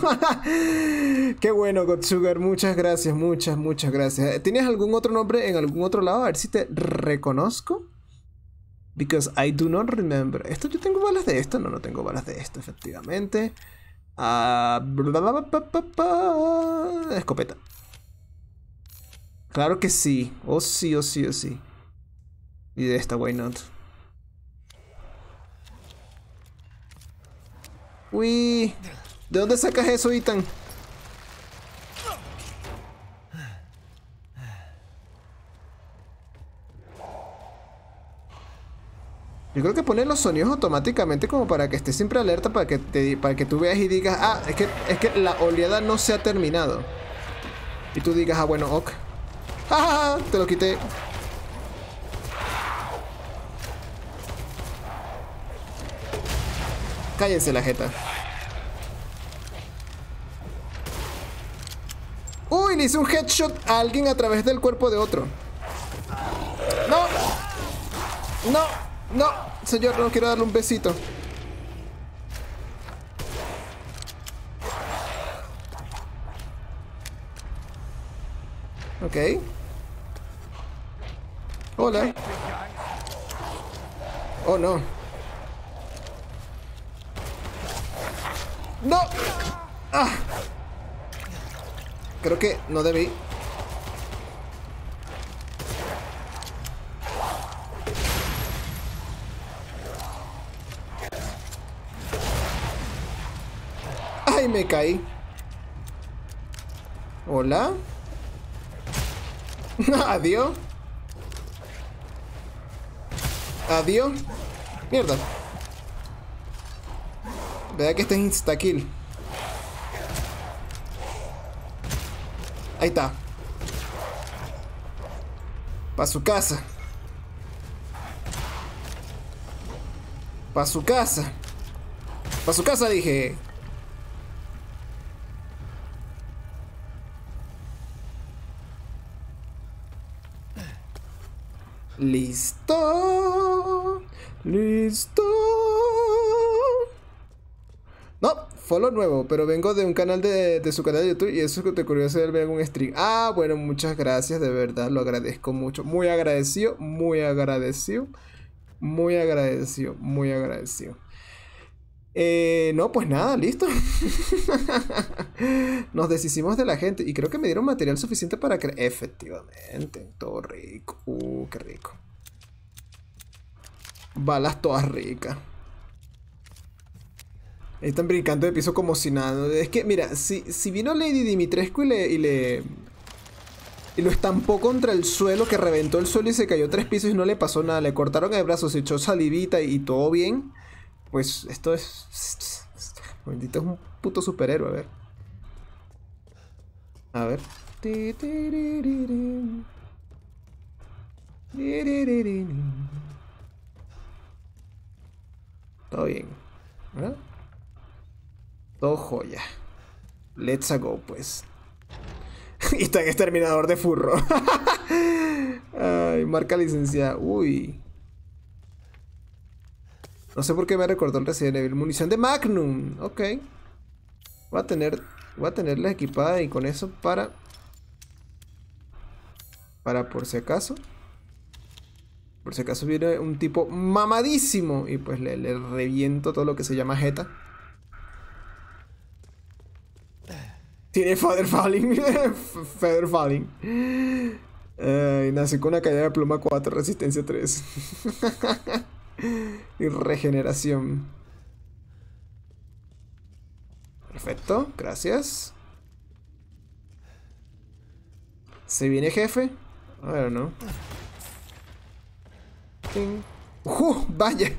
[laughs] Qué bueno, Sugar, Muchas gracias, muchas, muchas gracias. ¿Tienes algún otro nombre en algún otro lado? A ver si te reconozco. Because I do not remember. Esto yo tengo balas de esto. No, no tengo balas de esto, efectivamente. Ah, escopeta. Claro que sí. Oh sí, oh sí, oh sí. Y de esta, why not? Uy. ¿De dónde sacas eso, Itan? Yo creo que ponen los sonidos automáticamente como para que esté siempre alerta para que te, para que tú veas y digas, ah, es que, es que la oleada no se ha terminado. Y tú digas, ah, bueno, ok. [laughs] Te lo quité. Cállense la jeta. Uy, le hice un headshot a alguien a través del cuerpo de otro. No. No. No. Señor, no quiero darle un besito. Ok. Hola. Oh no. ¡No! ¡Ah! Creo que no debí. ¡Ay, me caí! ¿Hola? [laughs] Adiós. Adiós. Mierda. Vea que está en insta-kill? Ahí está. Para su casa. Para su casa. Pa' su casa dije. Listo. Listo. No, follow nuevo, pero vengo de un canal de, su canal de YouTube y eso es que te ocurrió hacer ver un stream. Ah, bueno, muchas gracias, de verdad, lo agradezco mucho. Muy agradecido, muy agradecido, muy agradecido, muy agradecido. Eh, no, pues nada, listo. [laughs] Nos deshicimos de la gente y creo que me dieron material suficiente para creer. Efectivamente, todo rico. Uh, qué rico. Balas todas ricas. Están brincando de piso como si nada. Es que, mira, si, vino Lady Dimitrescu y le, y lo estampó contra el suelo, que reventó el suelo y se cayó tres pisos y no le pasó nada. Le cortaron el brazo, se echó salivita y, todo bien. Pues esto es. Maldito es un puto superhéroe, a ver. A ver. Todo bien. ¿Verdad? joya. Let's -a go, pues. [laughs] y está en exterminador de furro. [laughs] Ay, marca licencia Uy. No sé por qué me recordó el recién Munición de Magnum. Ok. Voy a tener. Voy a tenerla equipada y con eso para. Para por si acaso. Por si acaso viene un tipo mamadísimo. Y pues le reviento todo lo que se llama jeta. Tiene Feather Falling. [laughs] Feather Falling. nace con una caída de pluma 4, resistencia 3. [laughs] y regeneración. Perfecto, gracias. ¿Se viene jefe? A ver, ¿no? ¡Uh! ¡Vaya!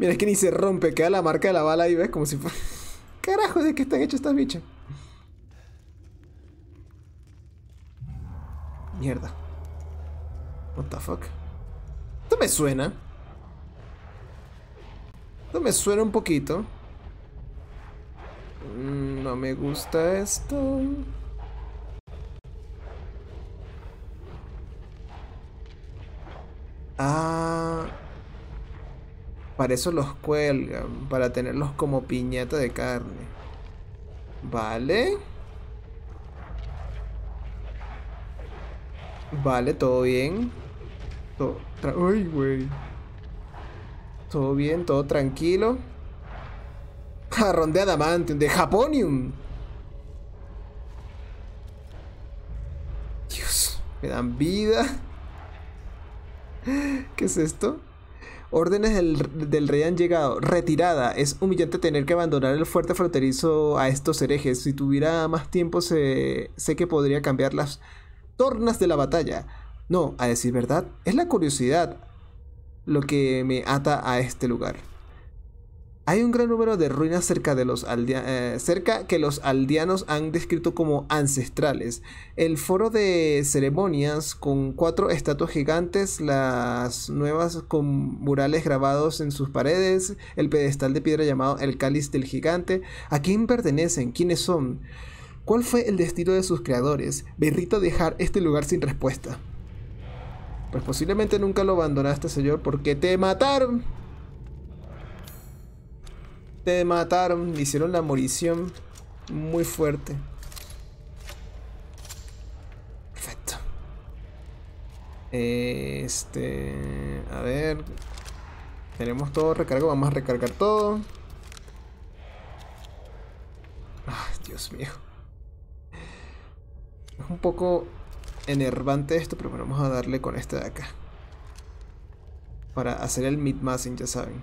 Mira, es que ni se rompe, queda la marca de la bala ahí, ¿ves? Como si fuera... [laughs] Carajo, ¿de qué están hechos estas bichas? Mierda. What the fuck. Esto me suena. Esto me suena un poquito. Mm, no me gusta esto. Ah. Para eso los cuelgan. Para tenerlos como piñata de carne. Vale. Vale, todo bien. Todo Uy, Todo bien, todo tranquilo. [laughs] Jarrón de adamantium, de Japonium. Dios, me dan vida. [laughs] ¿Qué es esto? Órdenes del, rey han llegado. Retirada. Es humillante tener que abandonar el fuerte fronterizo a estos herejes. Si tuviera más tiempo, se, sé que podría cambiarlas las tornas de la batalla. No, a decir verdad, es la curiosidad lo que me ata a este lugar. Hay un gran número de ruinas cerca, de los eh, cerca que los aldeanos han descrito como ancestrales. El foro de ceremonias con cuatro estatuas gigantes, las nuevas con murales grabados en sus paredes, el pedestal de piedra llamado el cáliz del gigante. ¿A quién pertenecen? ¿Quiénes son? ¿Cuál fue el destino de sus creadores? Berrito dejar este lugar sin respuesta. Pues posiblemente nunca lo abandonaste, señor, porque te mataron. Te mataron, hicieron la morición muy fuerte. Perfecto. Este... A ver... Tenemos todo recargo, vamos a recargar todo. Ay, Dios mío. Es un poco enervante esto, pero bueno, vamos a darle con este de acá. Para hacer el mid-massing, ya saben.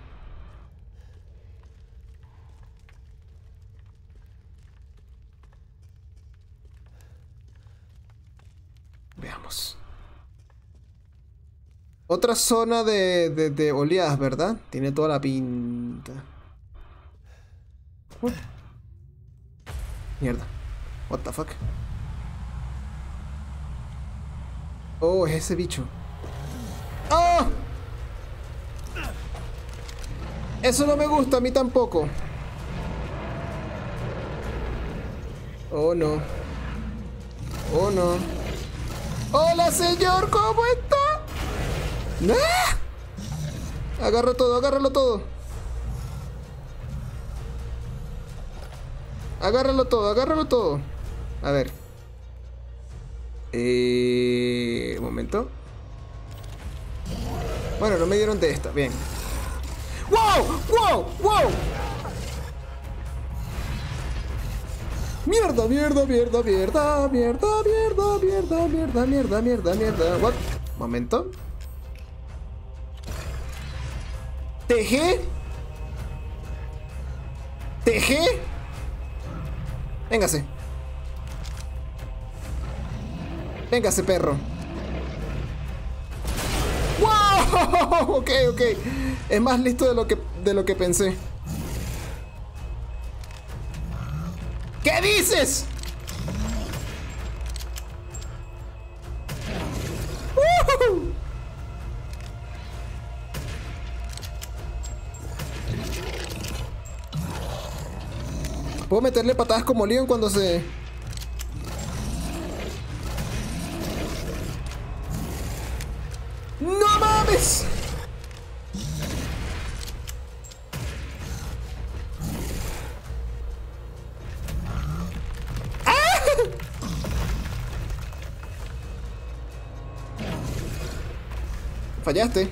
Veamos. Otra zona de, de, de oleadas, ¿verdad? Tiene toda la pinta. Mierda. What the fuck? Oh, es ese bicho. ¡Oh! Eso no me gusta, a mí tampoco. Oh, no. Oh, no. ¡Hola, señor! ¿Cómo está? ¡Ah! Agarra todo, agárralo todo. Agárralo todo, agárralo todo. A ver. Eh, un momento. Bueno, no me dieron de esta. Bien. ¡Wow! ¡Wow! ¡Wow! Mierda, mierda, mierda, mierda, mierda, mierda, mierda, mierda, mierda, mierda, mierda. What? Momento. TG. TG. Véngase. Venga ese perro. ¡Wow! [laughs] Ok, ok. Es más listo de lo que, de lo que pensé. ¿Qué dices? Puedo meterle patadas como Leon cuando se... Fallaste.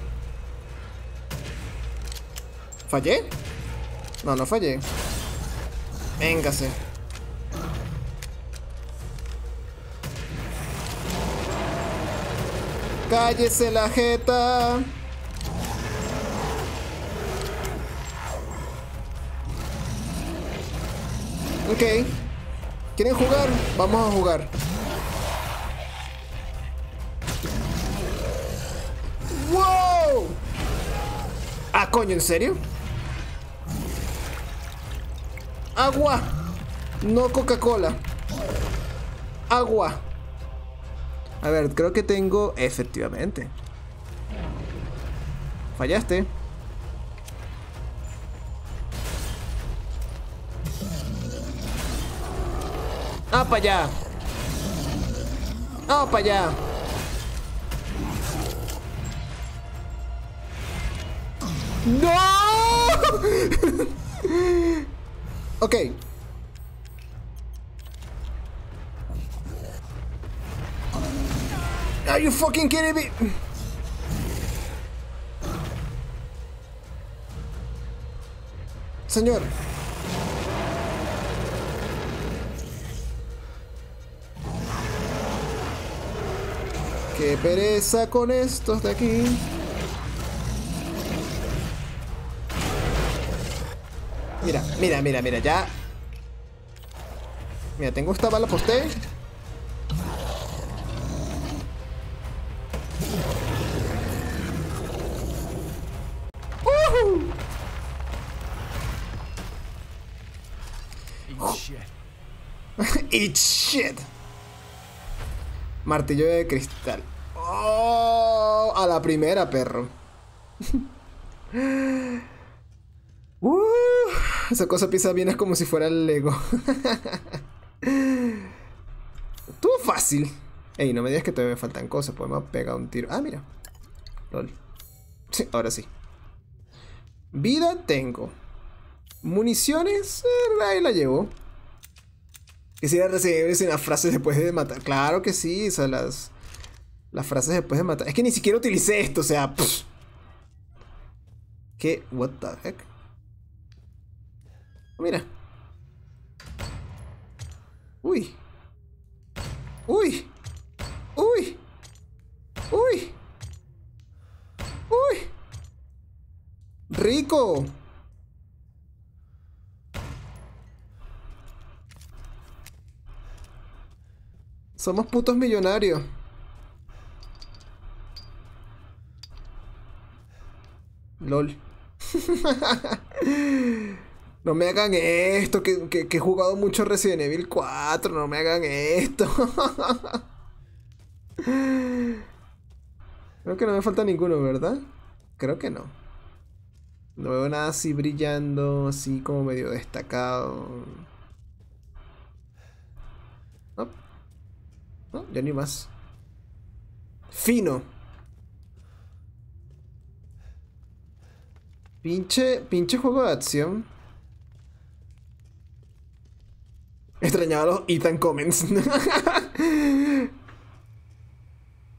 ¿Fallé? No, no fallé. Véngase. Cállese la jeta. Ok. ¿Quieren jugar? Vamos a jugar. coño, ¿en serio? Agua. No Coca-Cola. Agua. A ver, creo que tengo... Efectivamente. Fallaste. Ah, para allá. Ah, para allá. ¡No! ok. Are you fucking kidding me? Señor. Qué pereza con estos de aquí. Mira, mira, mira, mira, ya. Mira, tengo esta bala por usted. [laughs] shit. Martillo de cristal. Oh, a la primera, perro. [laughs] Esa cosa pisa bien es como si fuera el Lego. Estuvo fácil. Ey, no me digas que todavía me faltan cosas. Podemos pegar un tiro. Ah, mira. LOL. Sí, ahora sí. Vida tengo. Municiones, eh, ahí la llevo. Quisiera recibir una frase después de matar. Claro que sí, o sea, las, las frases después de matar. Es que ni siquiera utilicé esto, o sea. Pff. ¿Qué? ¿What the heck? Mira. Uy. Uy. Uy. Uy. Uy. Rico. Somos putos millonarios. LOL. [laughs] no me hagan esto, que, he jugado mucho Resident Evil 4, no me hagan esto. [laughs] Creo que no me falta ninguno, ¿verdad? Creo que no. No veo nada así brillando, así como medio destacado. No, no ya ni más. Fino. Pinche, pinche juego de acción. extrañado los Ethan Comments. [laughs]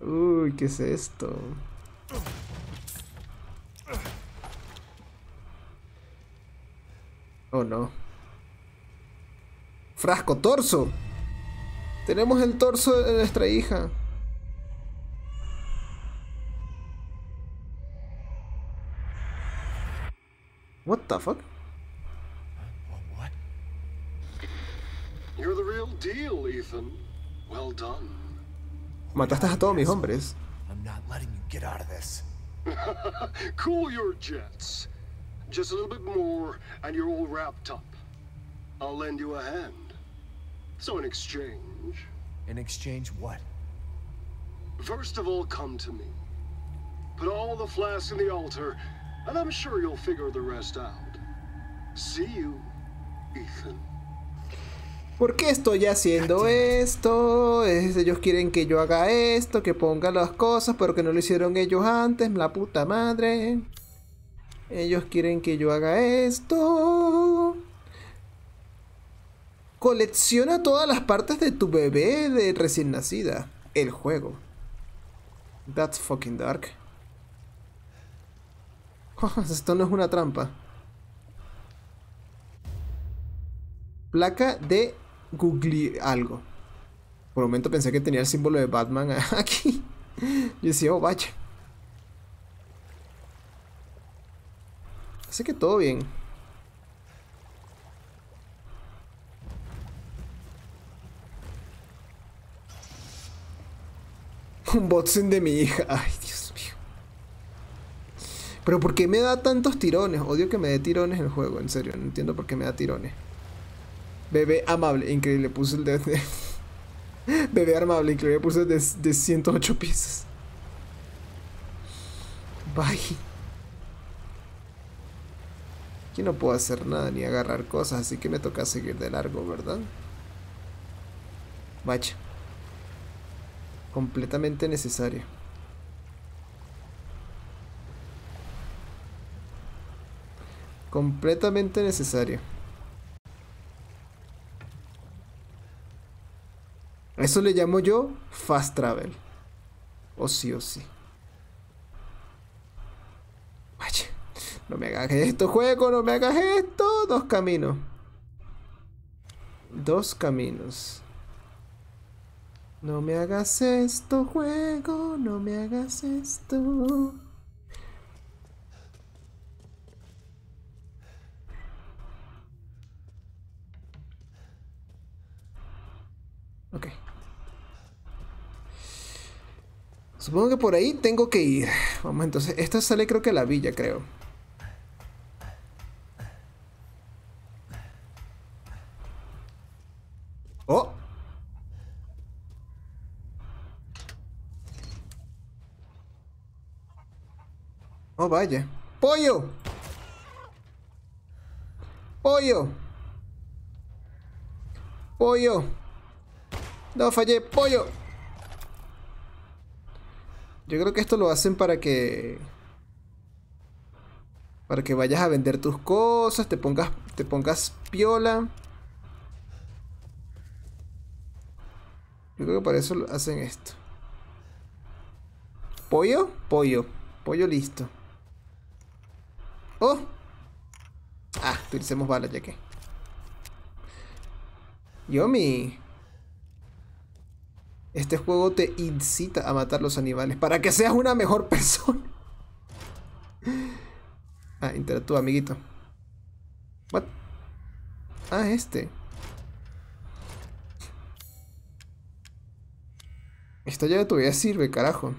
Uy, ¿qué es esto? Oh no. Frasco, torso. Tenemos el torso de nuestra hija. What the fuck? You're the real deal, Ethan. Well done. Mataste a todos mis hombres. I'm not letting you get out of this. [laughs] cool your jets. Just a little bit more, and you're all wrapped up. I'll lend you a hand. So in exchange... In exchange what? First of all, come to me. Put all the flasks in the altar, and I'm sure you'll figure the rest out. See you, Ethan. ¿Por qué estoy haciendo esto? ellos quieren que yo haga esto, que ponga las cosas, pero que no lo hicieron ellos antes, la puta madre. Ellos quieren que yo haga esto. Colecciona todas las partes de tu bebé de recién nacida. El juego. That's fucking dark. [laughs] Esto no es una trampa. Placa de Google algo. Por un momento pensé que tenía el símbolo de Batman [laughs] aquí. Yo decía, oh, vaya. Así que todo bien. [laughs] Un sin de mi hija. Ay, Dios mío. Pero ¿por qué me da tantos tirones? Odio que me dé tirones el juego, en serio. No entiendo por qué me da tirones. Bebé amable, increíble, puse el de... [laughs] bebé amable, increíble, puse el de, 108 piezas. Bye. Aquí no puedo hacer nada ni agarrar cosas, así que me toca seguir de largo, ¿verdad? Vaya. Completamente necesario. Completamente necesario. eso le llamo yo fast travel. O sí o sí. Vaya, no me hagas esto, juego, no me hagas esto. Dos caminos. Dos caminos. No me hagas esto, juego, no me hagas esto. Supongo que por ahí tengo que ir. Vamos, entonces, esta sale creo que a la villa, creo. ¡Oh! Oh, vaya. ¡Pollo! ¡Pollo! ¡Pollo! ¡No fallé! ¡Pollo! Yo creo que esto lo hacen para que. Para que vayas a vender tus cosas, te pongas, te pongas piola. Yo creo que para eso hacen esto. ¿Pollo? Pollo. Pollo listo. ¡Oh! Ah, utilicemos balas ya que. Yomi. Este juego te incita a matar los animales para que seas una mejor [laughs] persona. Ah, interactúa, amiguito. What? Ah, este. Esta llave todavía sirve, carajo.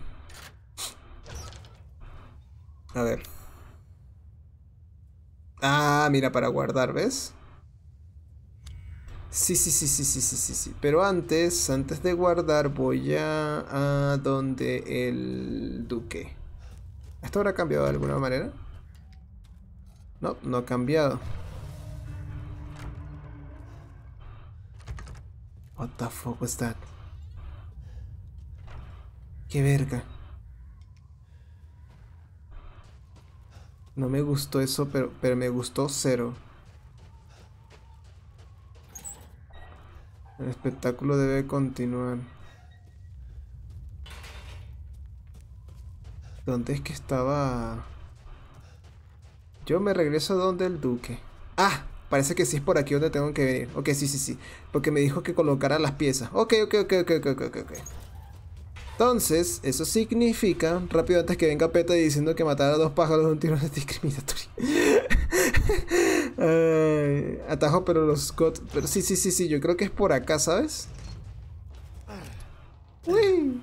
A ver. Ah, mira, para guardar, ¿ves? Sí, sí, sí, sí, sí, sí, sí, sí. Pero antes, antes de guardar, voy a, a donde el duque. ¿Esto habrá cambiado de alguna manera? No, no ha cambiado. What the fuck was that? Qué verga. No me gustó eso, pero, pero me gustó cero. El espectáculo debe continuar. ¿Dónde es que estaba? Yo me regreso a donde el duque. ¡Ah! Parece que sí es por aquí donde tengo que venir. Ok, sí, sí, sí. Porque me dijo que colocara las piezas. Ok, ok, ok, ok, ok, ok, ok. Entonces, eso significa, rápido antes que venga Peta diciendo que matara a dos pájaros de un tiro es [laughs] discriminatorio. Eh, atajo, pero los Scott. Pero sí, sí, sí, sí, yo creo que es por acá, ¿sabes? Uy.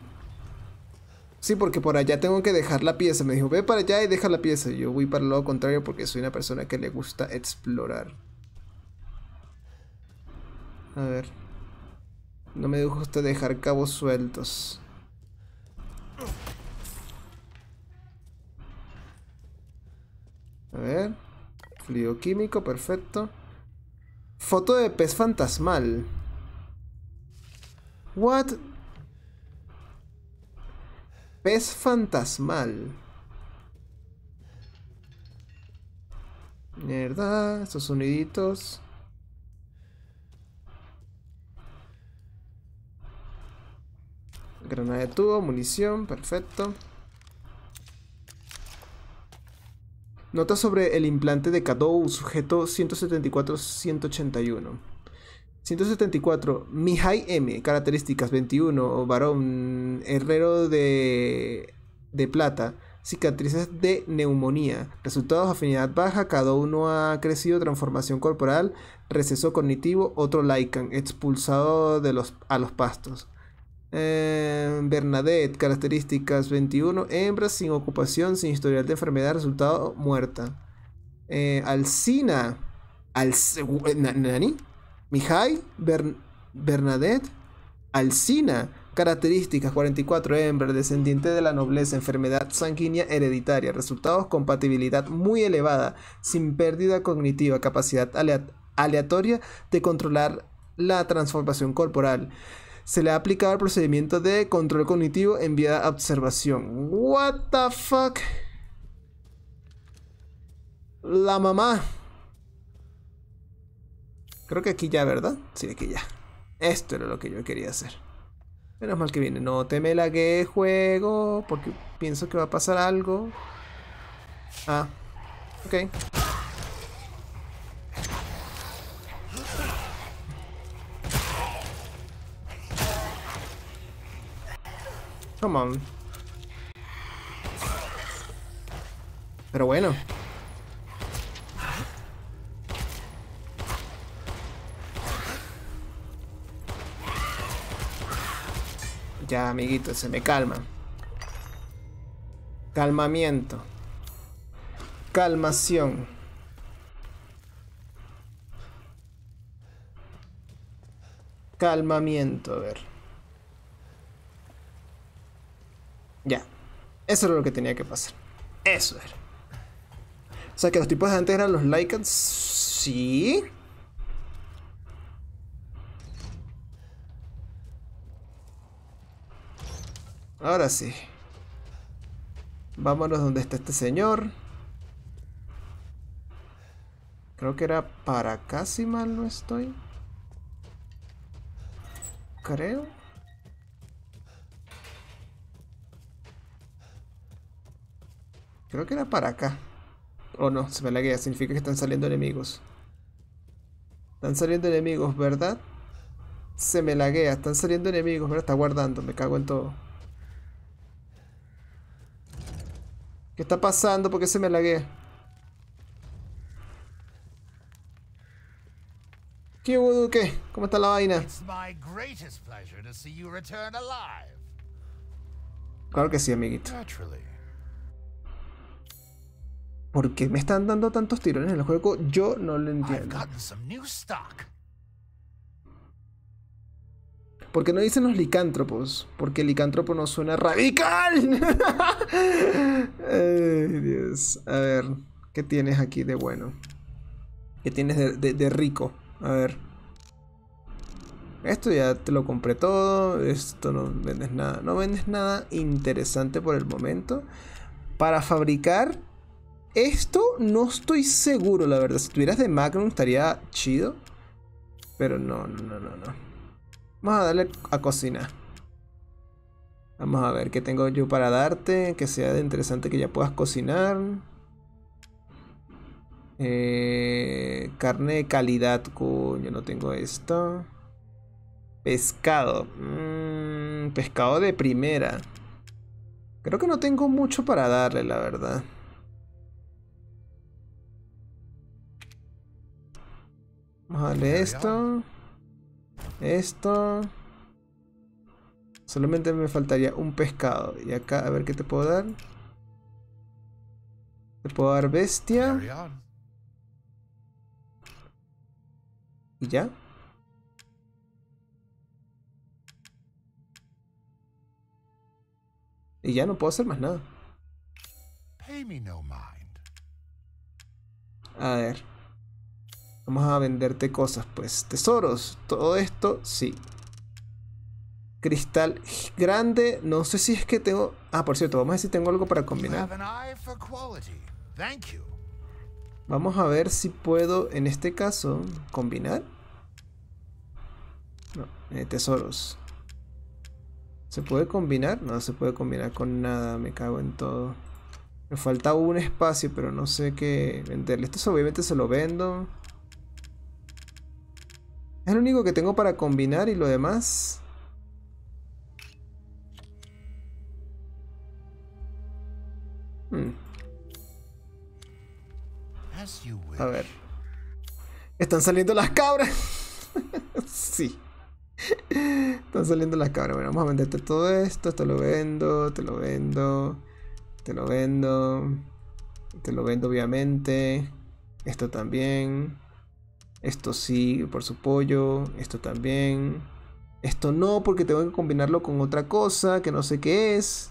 Sí, porque por allá tengo que dejar la pieza. Me dijo, ve para allá y deja la pieza. Yo voy para el lado contrario porque soy una persona que le gusta explorar. A ver. No me gusta dejar cabos sueltos. A ver. Fluido químico, perfecto. Foto de pez fantasmal. What? Pez fantasmal. Mierda, estos soniditos. Granada de tubo, munición, perfecto. Nota sobre el implante de Cadou, sujeto 174-181. 174. Mihai M. Características 21. Varón. Herrero de, de plata. Cicatrices de neumonía. Resultados. Afinidad baja. Cadou no ha crecido. Transformación corporal. Receso cognitivo. Otro Lycan. Expulsado de los, a los pastos. Eh, Bernadette, características 21, hembra sin ocupación, sin historial de enfermedad, resultado muerta. Alsina eh, Alcina, Nani, Mihai, Bernadette, Alcina, características 44, hembra, descendiente de la nobleza, enfermedad sanguínea hereditaria, resultados compatibilidad muy elevada, sin pérdida cognitiva, capacidad aleatoria de controlar la transformación corporal se le ha aplicado el procedimiento de control cognitivo en vía observación. What the fuck? La mamá. Creo que aquí ya, ¿verdad? Sí, aquí ya. Esto era lo que yo quería hacer. Menos mal que viene. No te me lagué, juego, porque pienso que va a pasar algo. Ah, ok. Pero bueno. Ya, amiguito, se me calma. Calmamiento. Calmación. Calmamiento, a ver. Ya. Eso era lo que tenía que pasar. Eso era. O sea que los tipos de antes eran los Lycans. Sí. Ahora sí. Vámonos donde está este señor. Creo que era para acá, mal no estoy. Creo. Creo que era para acá. Oh no, se me laguea, significa que están saliendo enemigos. Están saliendo enemigos, ¿verdad? Se me laguea, están saliendo enemigos, pero Está guardando, me cago en todo. ¿Qué está pasando? ¿Por qué se me laguea? ¿Qué hubo, qué? ¿Cómo está la vaina? Claro que sí, amiguito. ¿Por qué me están dando tantos tirones en el juego? Yo no lo entiendo. ¿Por qué no dicen los licántropos? Porque licántropo no suena radical. [laughs] Ay, Dios. A ver, ¿qué tienes aquí de bueno? ¿Qué tienes de, de, rico? A ver. Esto ya te lo compré todo. Esto no vendes nada. No vendes nada interesante por el momento. Para fabricar esto no estoy seguro, la verdad. Si tuvieras de Magnum estaría chido. Pero no, no, no, no, Vamos a darle a cocinar Vamos a ver qué tengo yo para darte. Que sea de interesante que ya puedas cocinar. Eh, carne de calidad, coño, no tengo esto. Pescado. Mm, pescado de primera. Creo que no tengo mucho para darle, la verdad. Vamos a darle esto. Esto. Solamente me faltaría un pescado. Y acá, a ver qué te puedo dar. Te puedo dar bestia. Y ya. Y ya no puedo hacer más nada. A ver. Vamos a venderte cosas, pues. Tesoros, todo esto, sí. Cristal grande, no sé si es que tengo... Ah, por cierto, vamos a ver si tengo algo para combinar. Vamos a ver si puedo, en este caso, combinar. No, eh, tesoros. ¿Se puede combinar? No se puede combinar con nada, me cago en todo. Me falta un espacio, pero no sé qué venderle. Esto obviamente se lo vendo. Es lo único que tengo para combinar y lo demás... Hmm. A ver. Están saliendo las cabras. [laughs] sí. Están saliendo las cabras. Bueno, vamos a venderte todo esto. Te lo vendo, te lo vendo. Te lo vendo. Te lo vendo, obviamente. Esto también. Esto sí, por su pollo. Esto también. Esto no, porque tengo que combinarlo con otra cosa que no sé qué es.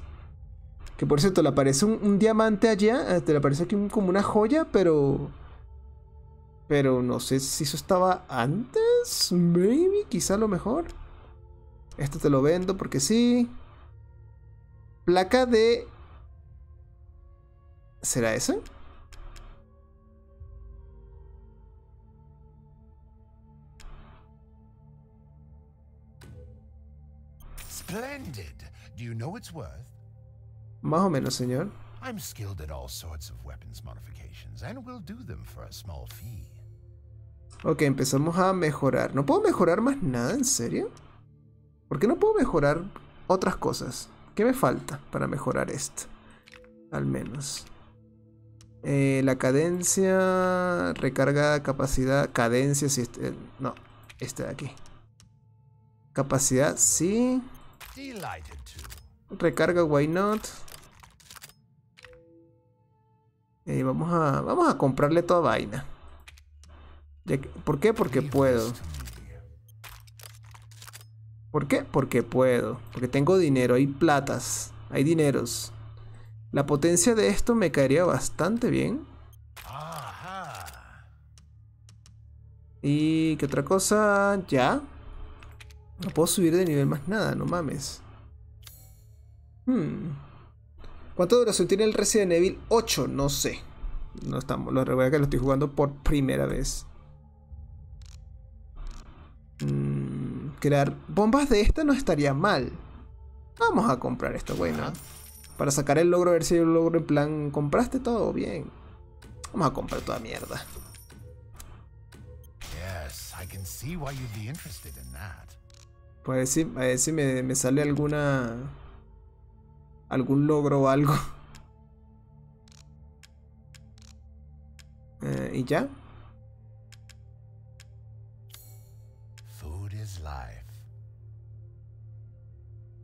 Que por cierto, le aparece un, diamante allá. Eh, te le aparece aquí como una joya, pero. Pero no sé si eso estaba antes. Maybe, quizá lo mejor. Esto te lo vendo porque sí. Placa de. ¿Será esa? Más o menos, señor. Ok, empezamos a mejorar. ¿No puedo mejorar más nada? ¿En serio? ¿Por qué no puedo mejorar otras cosas? ¿Qué me falta para mejorar esto? Al menos. Eh, la cadencia, recarga, capacidad, cadencia, si este, no, este de aquí. Capacidad, sí. Recarga, why not. Eh, vamos, a, vamos a comprarle toda vaina. ¿Por qué? Porque puedo. ¿Por qué? Porque puedo. Porque tengo dinero, hay platas, hay dineros. La potencia de esto me caería bastante bien. Y qué otra cosa, ya. No puedo subir de nivel más nada, no mames. Hmm. ¿Cuánto duración tiene el Resident Evil 8? No sé. No estamos, lo recuerdo que lo estoy jugando por primera vez. Hmm, crear bombas de esta no estaría mal. Vamos a comprar esto, bueno Para sacar el logro, a ver si el logro en plan, compraste todo bien. Vamos a comprar toda mierda. Yes, I can see why you'd be interested in pues a ver si, me, sale alguna... Algún logro o algo. [laughs] Eh, ¿Y ya?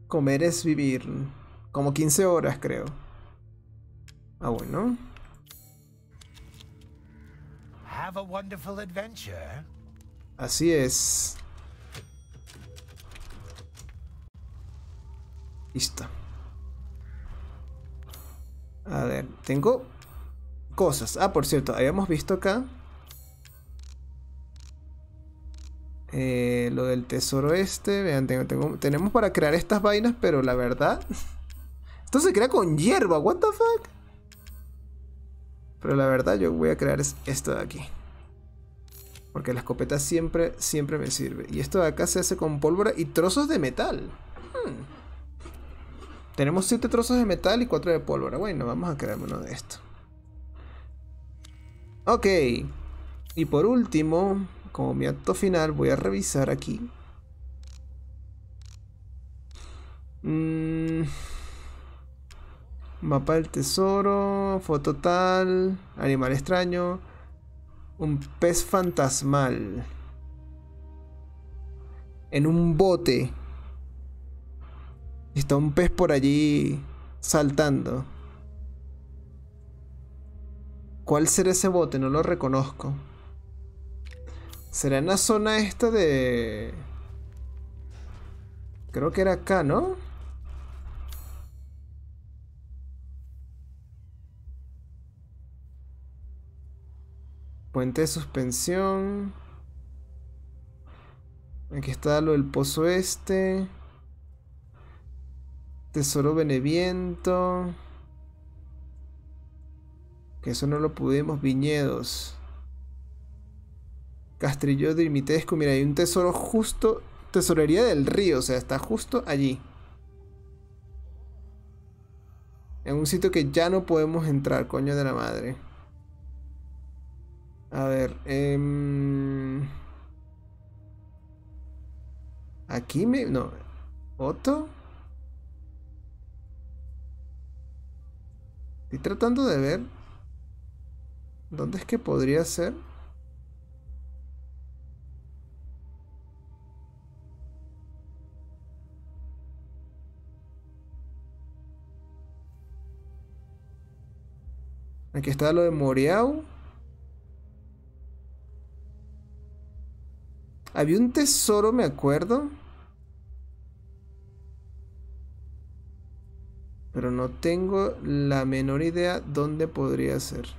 Comer es vivir. Como 15 horas, creo. Ah, bueno. Así es. Listo. A ver, tengo cosas. Ah, por cierto, habíamos visto acá Eh, lo del tesoro este, vean, tengo, tenemos para crear estas vainas, pero la verdad... [laughs] Esto se crea con hierba, what the fuck? Pero la verdad yo voy a crear esto de aquí. Porque la escopeta siempre, siempre me sirve. Y esto de acá se hace con pólvora y trozos de metal. Hmm. Tenemos 7 trozos de metal y 4 de pólvora. Bueno, vamos a crear uno de esto. Ok. Y por último, como mi acto final, voy a revisar aquí. Mm. Mapa del tesoro, foto tal, animal extraño, un pez fantasmal. En un bote Está un pez por allí saltando. ¿Cuál será ese bote? No lo reconozco. ¿Será en la zona esta de... Creo que era acá, ¿no? Puente de suspensión. Aquí está lo del pozo este. Tesoro Beneviento. Que eso no lo pudimos. Viñedos. Castrillo Dimitescu. Mira, hay un tesoro justo. Tesorería del río. O sea, está justo allí. En un sitio que ya no podemos entrar, coño de la madre. A ver. Em, aquí me. No. ¿Otto? Estoy tratando de ver dónde es que podría ser. Aquí está lo de moreau Había un tesoro, me acuerdo. Pero no tengo la menor idea dónde podría ser.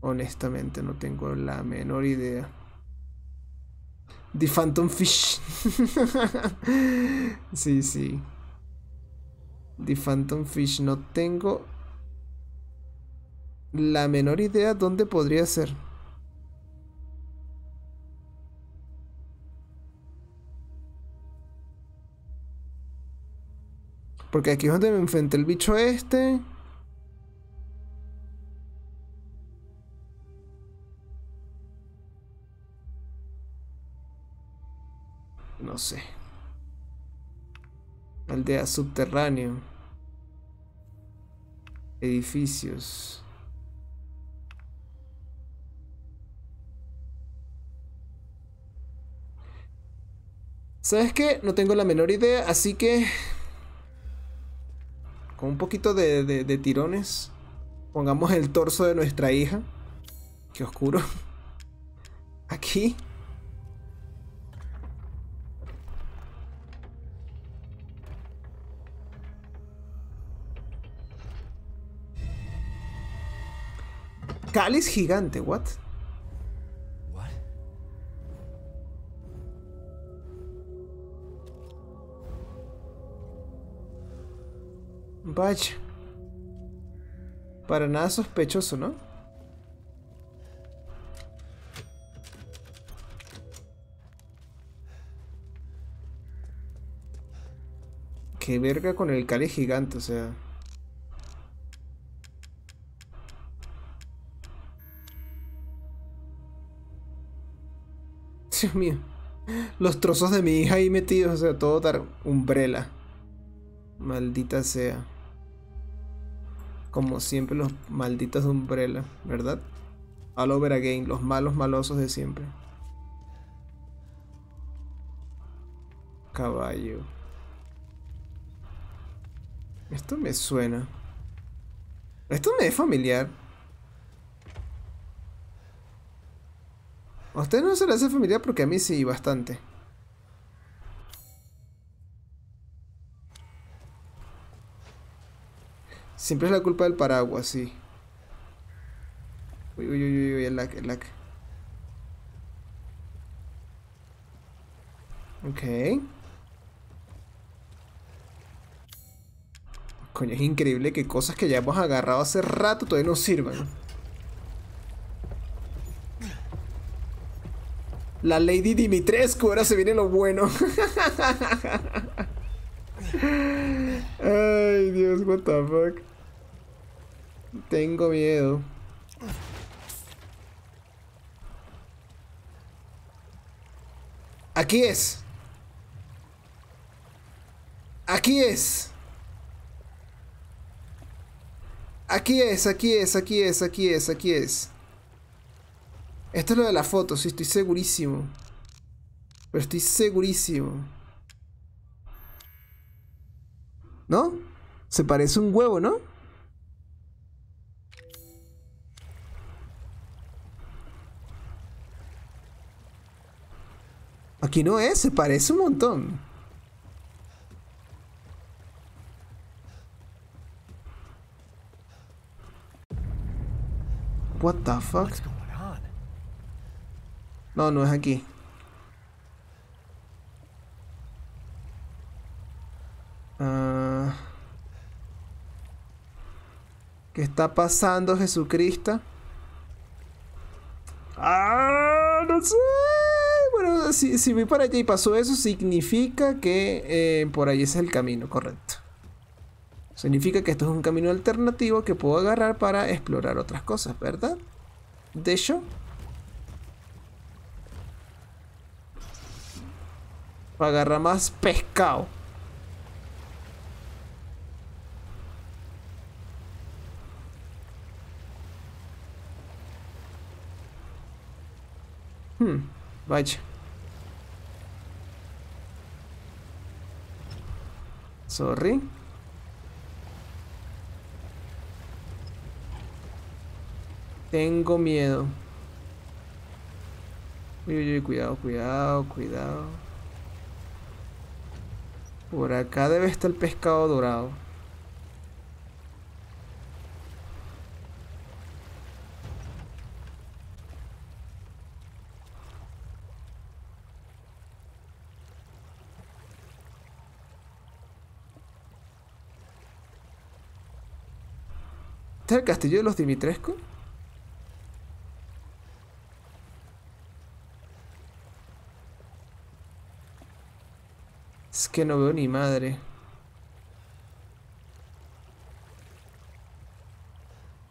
Honestamente, no tengo la menor idea. The Phantom Fish. [laughs] sí, sí. The Phantom Fish. No tengo la menor idea dónde podría ser. Porque aquí es donde me enfrenté el bicho este. No sé. Aldea subterráneo. Edificios. ¿Sabes qué? No tengo la menor idea, así que con un poquito de, de, tirones, pongamos el torso de nuestra hija. Qué oscuro. [laughs] Aquí. Cáliz gigante, what? Para nada sospechoso, ¿no? Qué verga con el cali gigante, o sea... [laughs] Dios mío. Los trozos de mi hija ahí metidos, o sea, todo dar umbrela. Maldita sea. Como siempre los malditos de Umbrella, ¿verdad? All over again, los malos malosos de siempre. Caballo. Esto me suena. Esto me es familiar. A usted no se le hace familiar porque a mí sí, bastante. Siempre es la culpa del paraguas, sí. Uy, uy, uy, uy, el lag, el lag. Ok. Coño, es increíble que cosas que ya hemos agarrado hace rato todavía no sirvan. La Lady Dimitrescu, ahora se viene lo bueno. [laughs] Ay, Dios, what the fuck. Tengo miedo. Aquí es. Aquí es. Aquí es, aquí es, aquí es, aquí es, aquí es. Esto es lo de la foto, sí, estoy segurísimo. Pero estoy segurísimo. ¿No? Se parece un huevo, ¿no? Aquí no es, se parece un montón. What the fuck? No, no es aquí. Ah. ¿Qué está pasando, Jesucristo? ¡Ah! ¡No sé! si, voy para allá y pasó eso, significa que eh, por ahí es el camino correcto. Significa que esto es un camino alternativo que puedo agarrar para explorar otras cosas, ¿verdad? De hecho. Agarra agarrar más pescado. Hmm, vaya. Sorry. Tengo miedo. Uy, uy, cuidado, cuidado, cuidado. Por acá debe estar el pescado dorado. Está el castillo de los Dimitrescu? Es que no veo ni madre.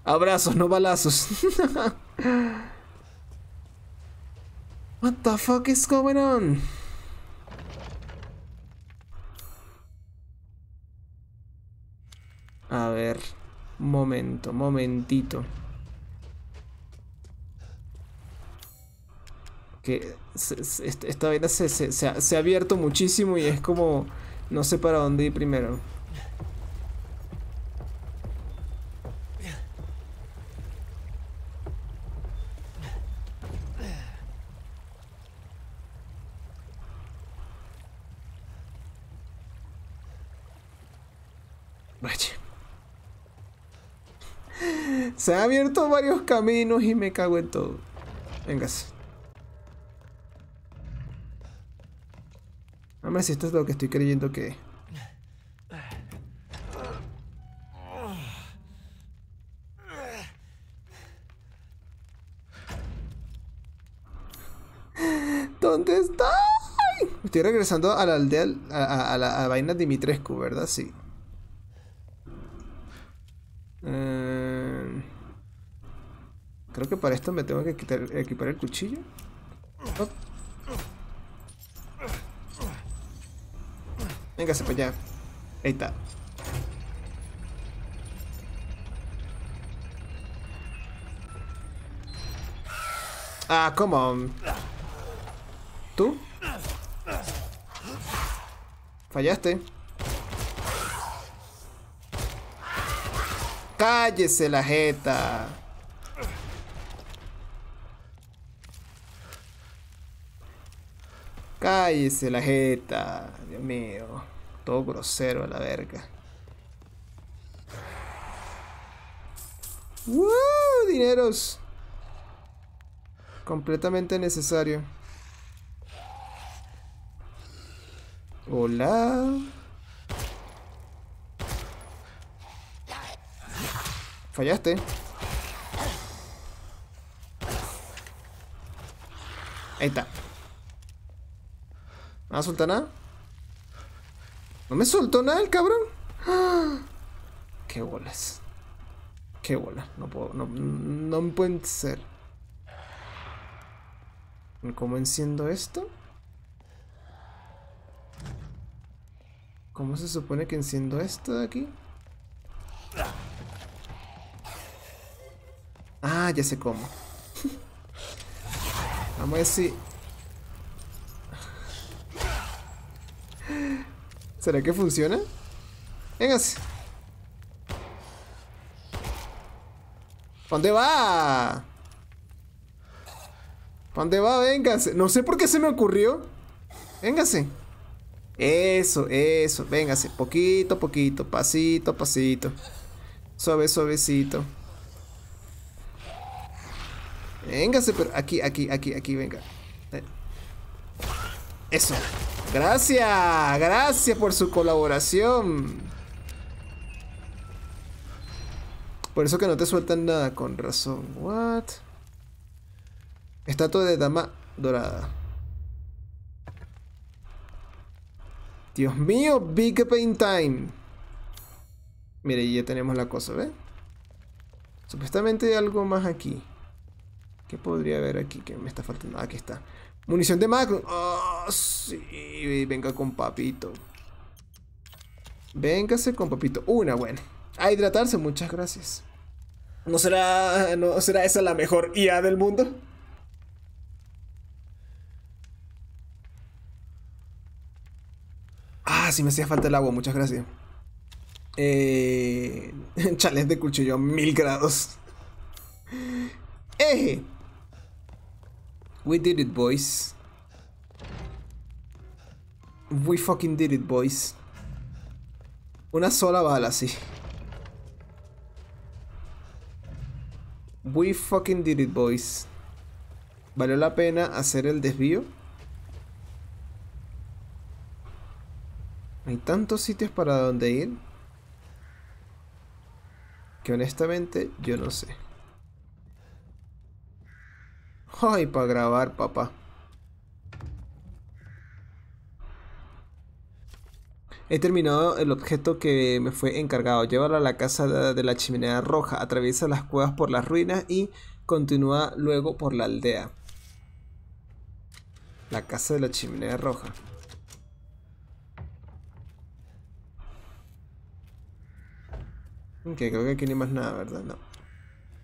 Abrazos, no balazos. [laughs] What the fuck is going on? Momento, momentito. Que esta vaina se, se ha abierto muchísimo y es como... No sé para dónde ir primero. Se ha abierto varios caminos y me cago en todo. Véngase. A ver si esto es lo que estoy creyendo que ¿Dónde está? Estoy regresando a la aldea, a, a, la vaina Dimitrescu, ¿verdad? Sí. Creo que para esto me tengo que quitar, equipar el cuchillo. Oh. Venga, Véngase para Ahí está. Ah, come on. ¿Tú? Fallaste. Cállese la jeta. Cállese la jeta. Dios mío. Todo grosero a la verga. ¡Woo! Dineros. Completamente necesario. Hola. Fallaste. Ahí está. ¿No soltar nada? ¿No me soltó nada el cabrón? [gasps] ¡Qué bolas! ¡Qué bolas No puedo, no, pueden ser. ¿Cómo enciendo esto? ¿Cómo se supone que enciendo esto de aquí? Ah, ya sé cómo. [laughs] Vamos a decir... ¿Será que funciona? Véngase ¿Dónde va? ¿Dónde va? Véngase, No sé por qué se me ocurrió. Véngase. Eso, eso. Véngase. Poquito poquito. Pasito pasito. Suave, suavecito. Véngase, pero aquí, aquí, aquí, aquí, venga. Eh. Eso. Gracias, gracias por su colaboración. Por eso que no te sueltan nada, con razón. What? Estatua de dama dorada. Dios mío, Big paint Time. Mire, ya tenemos la cosa, ¿ves? Supuestamente hay algo más aquí. ¿Qué podría haber aquí que me está faltando? aquí está. Munición de macro. Ah, sí. Venga con papito. Véngase con papito. Una buena. A hidratarse, muchas gracias. ¿No será, ¿No será esa la mejor IA del mundo? Ah, sí me hacía falta el agua, muchas gracias. Eh, [laughs] chales de cuchillo mil grados. Eje. We did it, boys. We fucking did it, boys. Una sola bala, sí. We fucking did it, boys. ¿Valió la pena hacer el desvío? Hay tantos sitios para donde ir. Que honestamente yo no sé. Ay, para grabar, papá. He terminado el objeto que me fue encargado. Llévalo a la casa de la chimenea roja, atraviesa las cuevas por las ruinas y continúa luego por la aldea. La casa de la chimenea roja. Ok, creo que aquí no hay más nada, ¿verdad? No.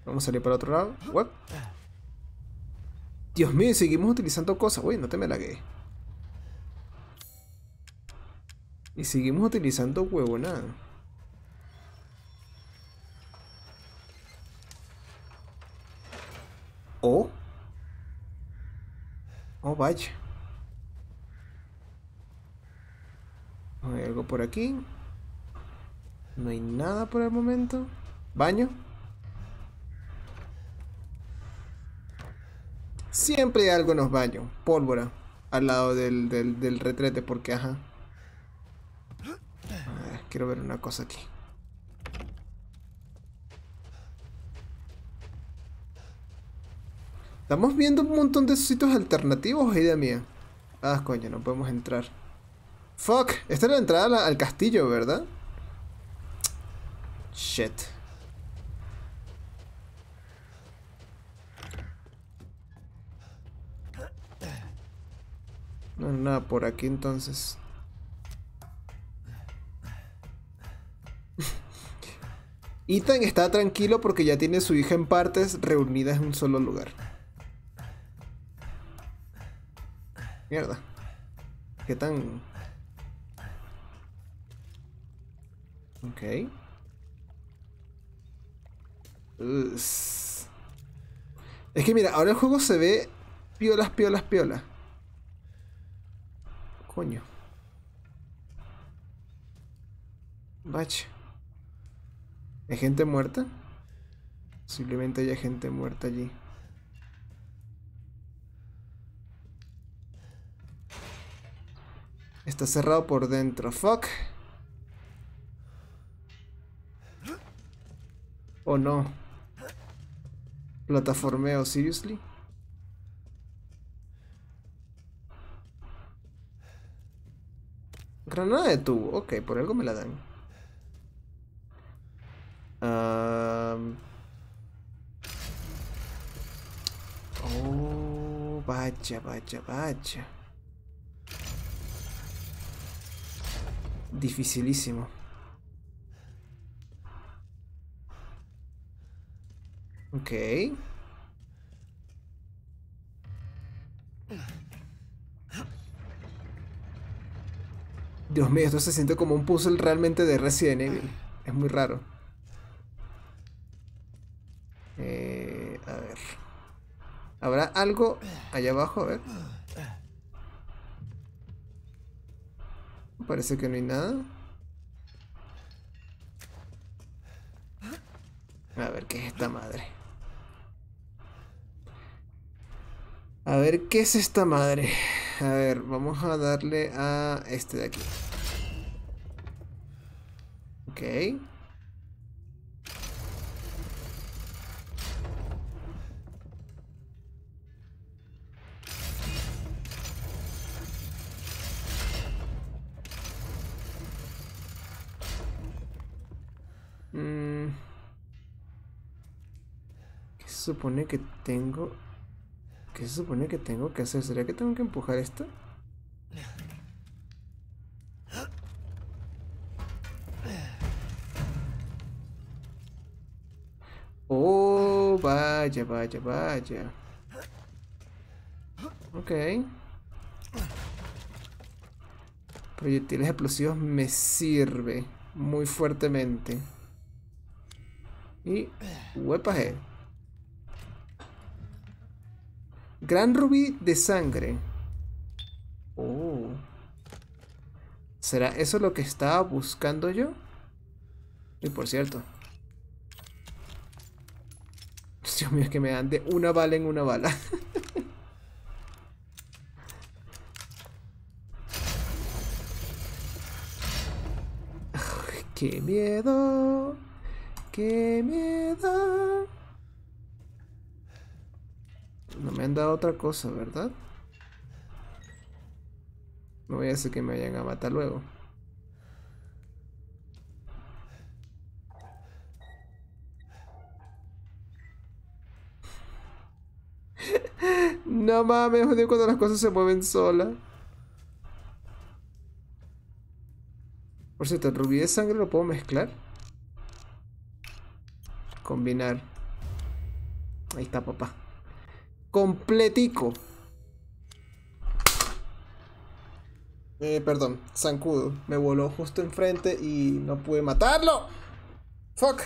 Vamos a salir para otro lado. ¿What? Dios mío, seguimos utilizando cosas. Uy, no te me lagué. Y seguimos utilizando nada. Oh. Oh, vaya. Hay algo por aquí. No hay nada por el momento. Baño. Siempre hay algo en los baños, pólvora, al lado del, retrete, porque ajá. quiero ver una cosa aquí. Estamos viendo un montón de sitios alternativos, idea mía. Ah, coño, no podemos entrar. Fuck, esta es la entrada al castillo, ¿verdad? Shit. No nada por aquí entonces. [laughs] Ethan está tranquilo porque ya tiene su hija en partes reunidas en un solo lugar. Mierda. ¿Qué tan...? Ok. Es que mira, ahora el juego se ve piolas, piolas, piolas. Coño. Bach. ¿Hay gente muerta? Posiblemente haya gente muerta allí. Está cerrado por dentro. Fuck. ¿O oh, no? Plataformeo, seriously. Granada de tubo, ok, por algo me la dan. Oh, vaya, vaya, vaya. Dificilísimo. Ok. Dios mío, esto se siente como un puzzle realmente de Resident Evil. Es muy raro. Eh, a ver. ¿Habrá algo allá abajo? A ver. Parece que no hay nada. A ver qué es esta madre. A ver qué es esta madre. A ver, vamos a darle a este de aquí. Ok. Mm. ¿Qué se supone que tengo ¿Qué se supone que tengo que hacer? ¿Sería que tengo que empujar esto? Oh, vaya, vaya, vaya. Ok. Proyectiles explosivos me sirve muy fuertemente. Y... Huepaje. Eh. Gran rubí de sangre. Oh. ¿Será eso lo que estaba buscando yo? Y por cierto. [laughs] Dios mío, es que me dan de una bala en una bala. [laughs] ¡Qué miedo! ¡Qué miedo! No me han dado otra cosa, ¿verdad? No voy a hacer que me vayan a matar luego. no mames, odio cuando las cosas se mueven solas. Por cierto, el rubí de sangre lo puedo mezclar. Combinar. Ahí está, papá completico. Eh, perdón, zancudo. Me voló justo enfrente y no pude matarlo. Fuck.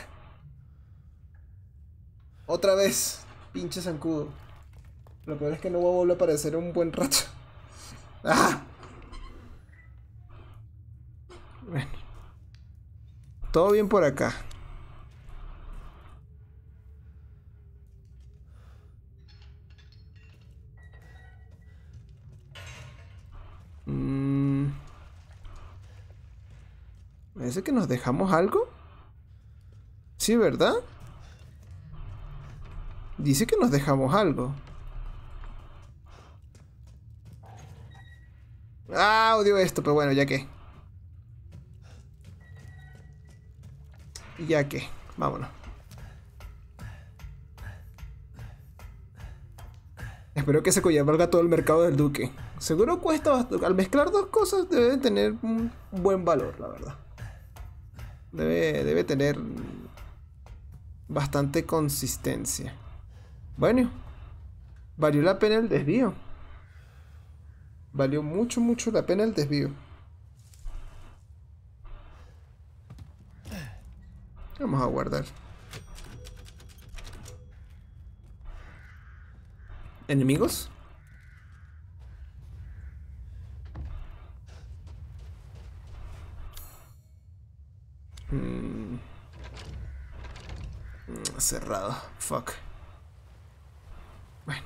Otra vez, pinche zancudo. Lo peor es que no vuelvo a aparecer un buen rato. [laughs] ¡Ah! Bueno. Todo bien por acá. que nos dejamos algo. Sí, ¿verdad? Dice que nos dejamos algo. Ah, odio esto, pero bueno, ya que. Ya que, vámonos. Espero que se valga todo el mercado del Duque. Seguro cuesta Al mezclar dos cosas debe tener un buen valor, la verdad. Debe, tener bastante consistencia. Bueno, valió la pena el desvío. Valió mucho, mucho la pena el desvío. Vamos a guardar. ¿Enemigos? Mm. Cerrado. Fuck. Bueno.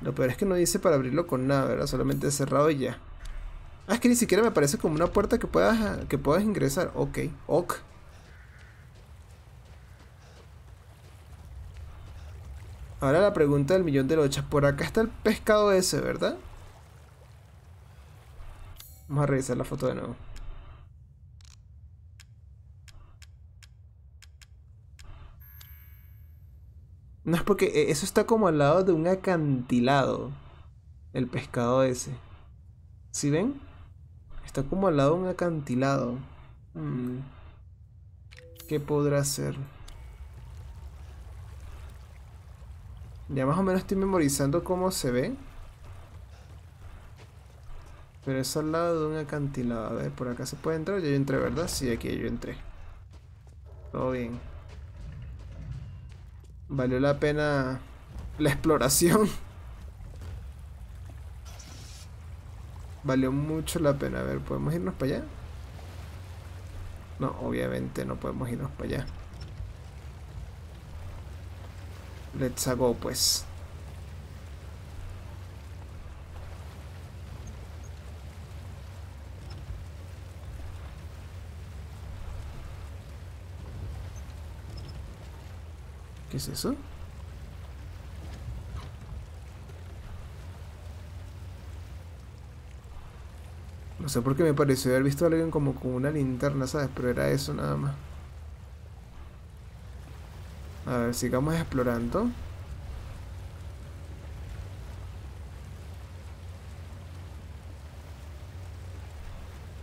Lo peor es que no dice para abrirlo con nada, ¿verdad? Solamente cerrado y ya. Ah, es que ni siquiera me parece como una puerta que puedas, que puedas ingresar. Ok. Ok. Ahora la pregunta del millón de lochas. Por acá está el pescado ese, ¿verdad? Vamos a revisar la foto de nuevo. No es porque eh, eso está como al lado de un acantilado. El pescado ese. ¿Sí ven? Está como al lado de un acantilado. Mm. ¿Qué podrá ser? Ya más o menos estoy memorizando cómo se ve. Pero es al lado de un acantilado. A ver, por acá se puede entrar. Ya yo entré, ¿verdad? Sí, aquí yo entré. Todo bien. Valió la pena la exploración. Valió mucho la pena. A ver, ¿podemos irnos para allá? No, obviamente no podemos irnos para allá. Let's go, pues. ¿Qué es eso? No sé por qué me pareció haber visto a alguien como con una linterna, ¿sabes? Pero era eso nada más. A ver, sigamos explorando.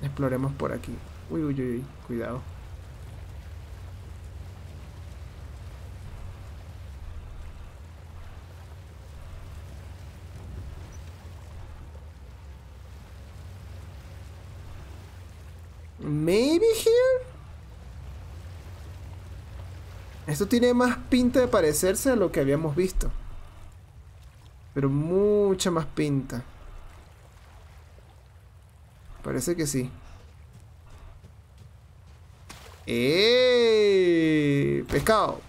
Exploremos por aquí. Uy, uy, uy, cuidado. Esto tiene más pinta de parecerse a lo que habíamos visto. Pero mucha más pinta. Parece que sí. ¡Eh! ¡Pescado!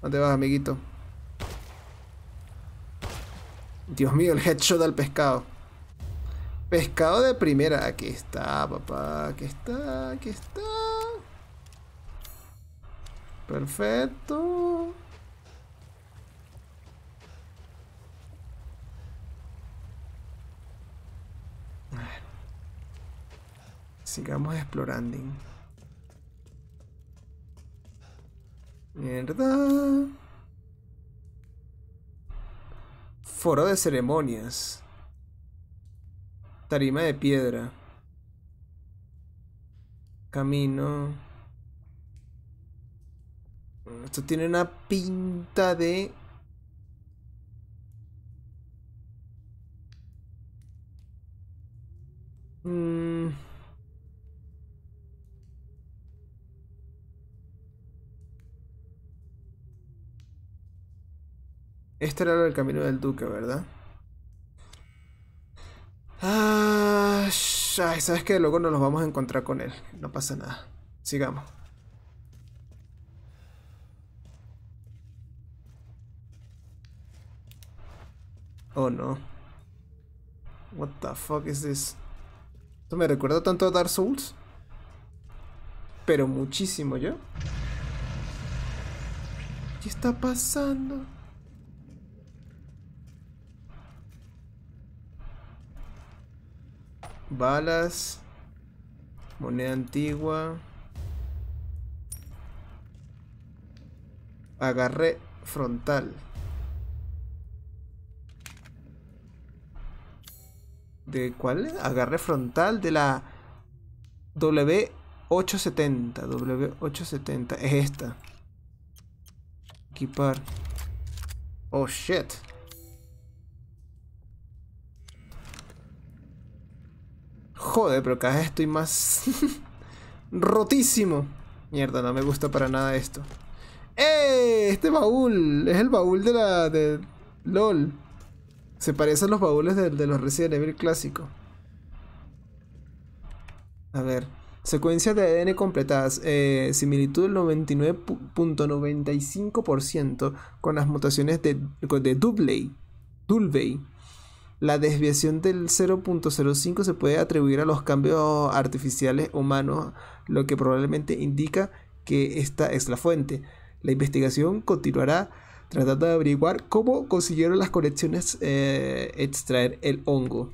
¿Dónde vas, amiguito. Dios mío, el headshot al pescado. Pescado de primera. Aquí está, papá. Aquí está, aquí está. Perfecto. Sigamos explorando. Mierda. Foro de ceremonias. Tarima de piedra. Camino. Esto tiene una pinta de... Mm. Este era el camino del duque, ¿verdad? Ay, sabes que luego nos vamos a encontrar con él. No pasa nada. Sigamos. Oh no. What the fuck is this? Esto me recuerda tanto a Dark Souls. Pero muchísimo yo. ¿Qué está pasando? Balas. Moneda antigua. Agarré frontal. ¿De cuál? Agarré frontal de la W870. W870. Es esta. Equipar. Oh, shit. Joder, pero cada vez estoy más... [laughs] rotísimo. Mierda, no me gusta para nada esto. ¡Eh! Este baúl. Es el baúl de la... de... LOL. Se parece a los baúles de, los Resident Evil clásico. A ver. secuencias de ADN completadas. Eh, similitud del 99.95% con las mutaciones de, de Dubley. Dulvey. La desviación del 0.05 se puede atribuir a los cambios artificiales humanos, lo que probablemente indica que esta es la fuente. La investigación continuará tratando de averiguar cómo consiguieron las colecciones eh, extraer el hongo.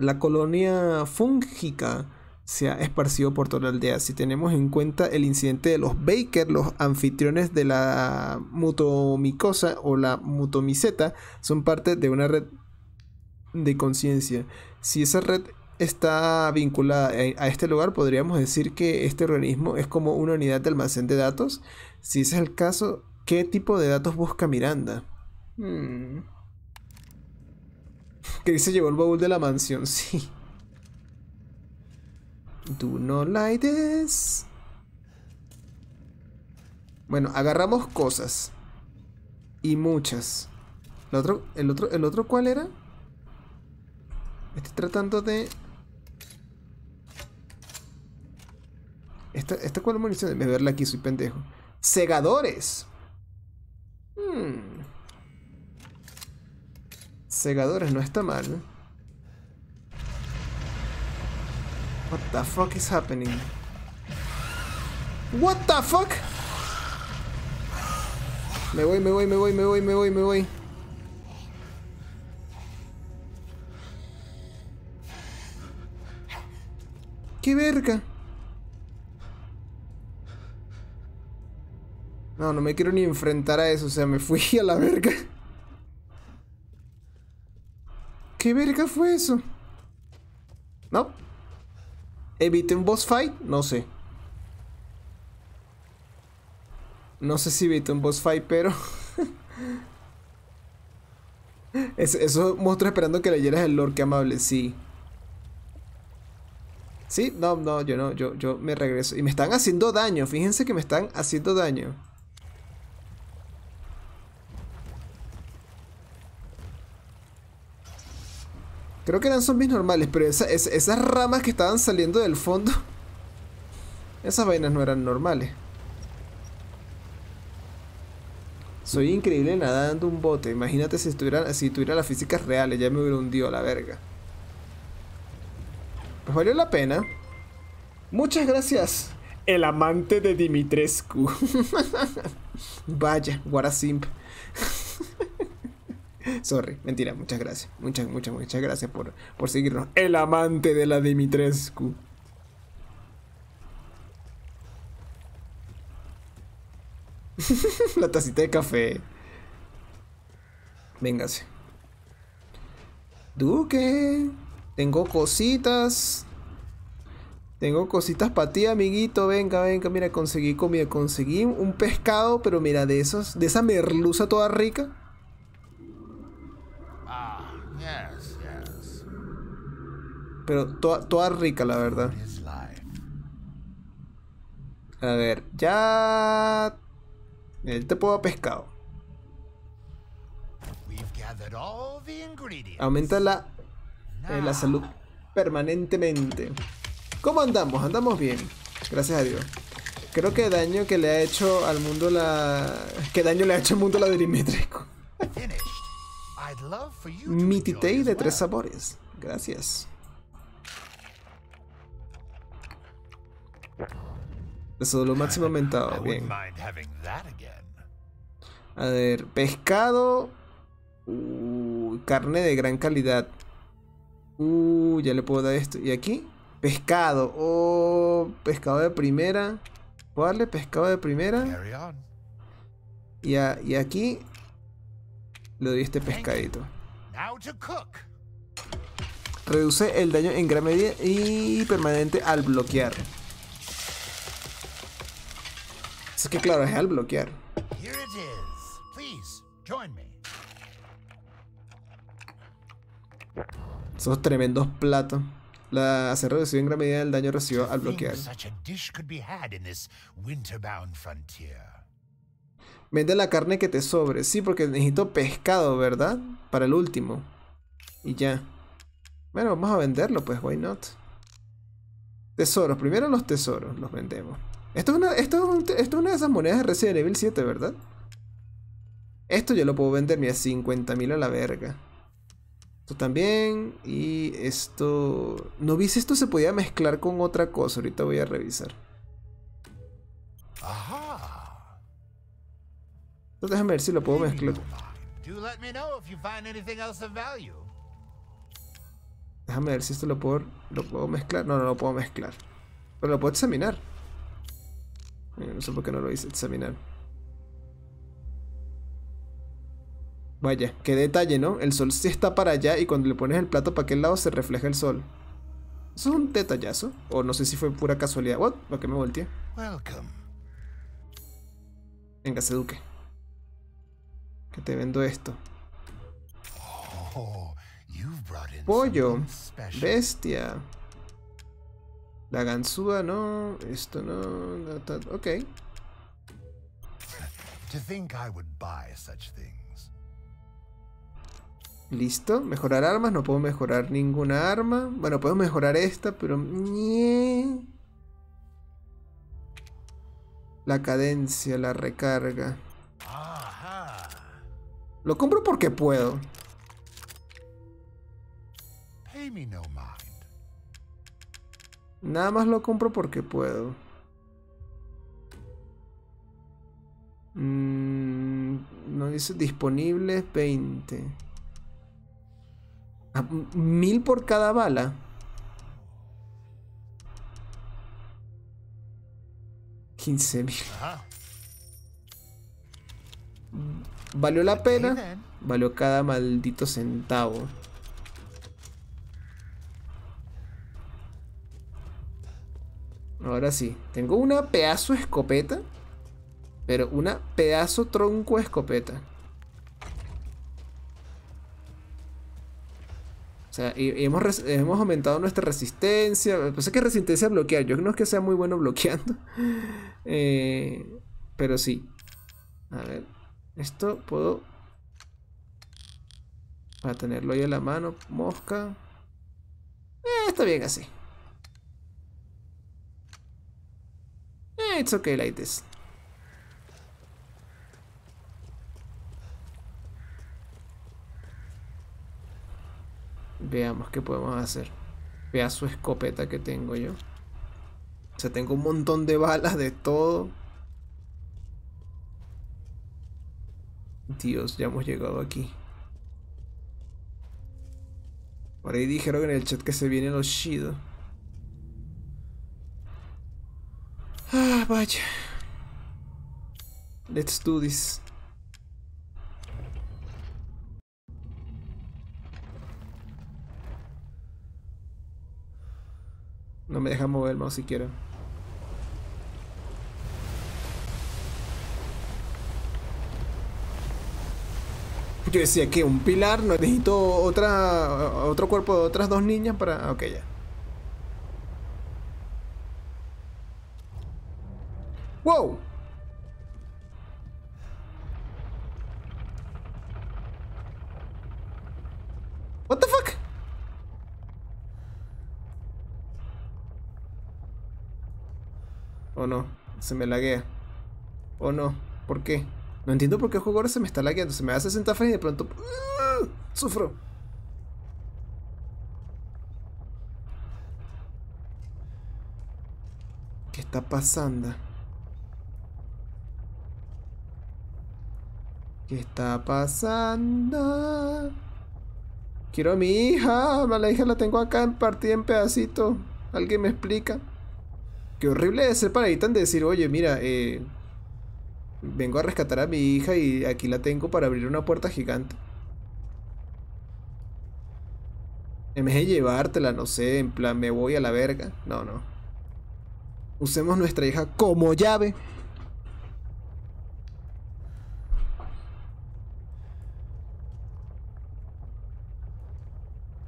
La colonia fúngica se ha esparcido por toda la aldea. Si tenemos en cuenta el incidente de los Baker, los anfitriones de la mutomicosa o la mutomiceta son parte de una red de conciencia. Si esa red está vinculada a este lugar, podríamos decir que este organismo es como una unidad de almacén de datos. Si ese es el caso, ¿qué tipo de datos busca Miranda? Hmm. [laughs] Que dice llevó el baúl de la mansión, [laughs] sí. Do no like this. Bueno, agarramos cosas. Y muchas. ¿El otro, el otro, el otro cuál era? Estoy tratando de... ¿Esta, esta cuál munición? De verla aquí, soy pendejo. ¡Segadores! Hmm. Segadores, no está mal. What the fuck is happening? What the fuck? Me voy, me voy, me voy, me voy, me voy, me voy. ¡Qué verga! No, no me quiero ni enfrentar a eso. O sea, me fui [laughs] a la verga. ¿Qué verga fue eso? ¿No? ¿Evité un boss fight? No sé. No sé si evite un boss fight, pero... [laughs] es, eso monstruo esperando que leyeras el lore, que amable, sí. Sí, no, no, yo no, yo, yo me regreso. Y me están haciendo daño, fíjense que me están haciendo daño. Creo que eran zombies normales, pero esas ramas que estaban saliendo del fondo... [laughs] Esas vainas no eran normales. Soy increíble nadando un bote. Imagínate si, estuviera si tuviera las físicas reales, ya me hubiera hundido a la verga. Pues valió la pena. Muchas gracias, el amante de Dimitrescu. [laughs] Vaya, what [laughs] Sorry, mentira, muchas gracias. Muchas, muchas, muchas gracias por, por seguirnos. El amante de la Dimitrescu. [laughs] la tacita de café. Véngase. Duque. Tengo cositas. Tengo cositas para ti, amiguito. Venga, venga, mira, conseguí comida. Conseguí un pescado, pero mira, de esas, de esa merluza toda rica. Ah, pero toda, toda rica, la verdad. A ver, ya... Él te puedo pescado. Aumenta la eh, la salud permanentemente. ¿Cómo andamos? Andamos bien. Gracias a Dios. Creo que daño que le ha hecho al mundo la... Que daño le ha hecho al mundo la Dirimétrico. Mititei de tres sabores. Gracias. lo máximo aumentado. Bien. A ver, pescado. carne de gran calidad. Uh, ya le puedo dar esto. ¿Y aquí? Pescado. Oh, pescado de primera. ¿Puedo darle pescado de primera? Y, aquí le doy este pescadito. Reduce el daño en gran medida y permanente al bloquear. Es que claro, es al bloquear. Esos tremendos platos. La hace reducido en gran medida el daño recibido al bloquear. Vende la carne que te sobre. Sí, porque necesito pescado, ¿verdad? Para el último. Y ya. Bueno, vamos a venderlo, pues, why not? Tesoros. Primero los tesoros los vendemos. Esto es una, de esas monedas de Resident Evil 7, ¿verdad? Esto yo lo puedo vender, a 50.000 a la verga. Esto también. Y esto... No vi si esto se podía mezclar con otra cosa. Ahorita voy a revisar. Ajá. déjame ver si lo puedo mezclar. Déjame ver si esto lo puedo, lo puedo mezclar. No, no lo puedo mezclar. Pero lo puedo examinar. No sé por qué no lo hice examinar. Vaya, qué detalle, ¿no? El sol sí está para allá y cuando le pones el plato para aquel lado se refleja el sol. Eso es un detallazo. O no sé si fue pura casualidad. ¿What? ¿Para qué me volteé? Welcome. Venga, Seduque. Que te vendo esto. Oh, Pollo. Bestia. La ganzúa no. Esto no. ok. [laughs] To think I would buy such Listo, mejorar armas, no puedo mejorar ninguna arma. Bueno, puedo mejorar esta, pero... La cadencia, la recarga. Lo compro porque puedo. Nada más lo compro porque puedo. Mm, no dice disponible 20. Mil por cada bala. Quince mil. Mm, Valió la pena. Valió cada maldito centavo. Ahora sí. Tengo una pedazo escopeta. Pero una pedazo tronco escopeta. sea, hemos, aumentado nuestra resistencia. Pues es que resistencia a bloquear. Yo no es que sea muy bueno [laughs] bloqueando. Eh, pero sí. A ver. Esto puedo... Para tenerlo ahí a la mano. Mosca. Eh, está bien así. Eh, it's okay like this. Veamos qué podemos hacer. Vea su escopeta que tengo yo. O sea, tengo un montón de balas de todo. Dios, ya hemos llegado aquí. Por ahí dijeron en el chat que se vienen los Shido. Ah, vaya. Let's do this. No me deja mover el mouse siquiera. Yo decía que un pilar, no necesito otra, otro cuerpo de otras dos niñas para... Ok, ya. ¡Wow! no? Se me laguea. ¿O no? ¿Por qué? No entiendo por qué el juego se me está lagueando. Se me hace 60 frames y de pronto... ¡ah! ¡Sufro! ¿Qué está pasando? ¿Qué está pasando? Quiero a mi hija. la hija la tengo acá en partida en pedacito. ¿Alguien me explica? Qué horrible es ser para de decir, oye, mira, eh, vengo a rescatar a mi hija y aquí la tengo para abrir una puerta gigante. En vez de llevártela, no sé, en plan, me voy a la verga. No, no. Usemos nuestra hija como llave.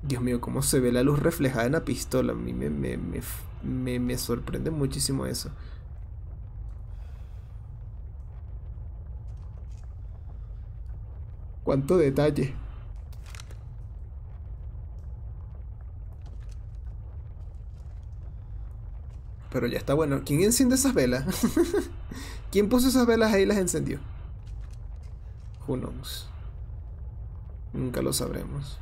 Dios mío, cómo se ve la luz reflejada en la pistola. A mí me, me sorprende muchísimo eso. Cuánto detalle. Pero ya está bueno. ¿Quién enciende esas velas? [laughs] ¿Quién puso esas velas ahí y las encendió? Who Nunca lo sabremos.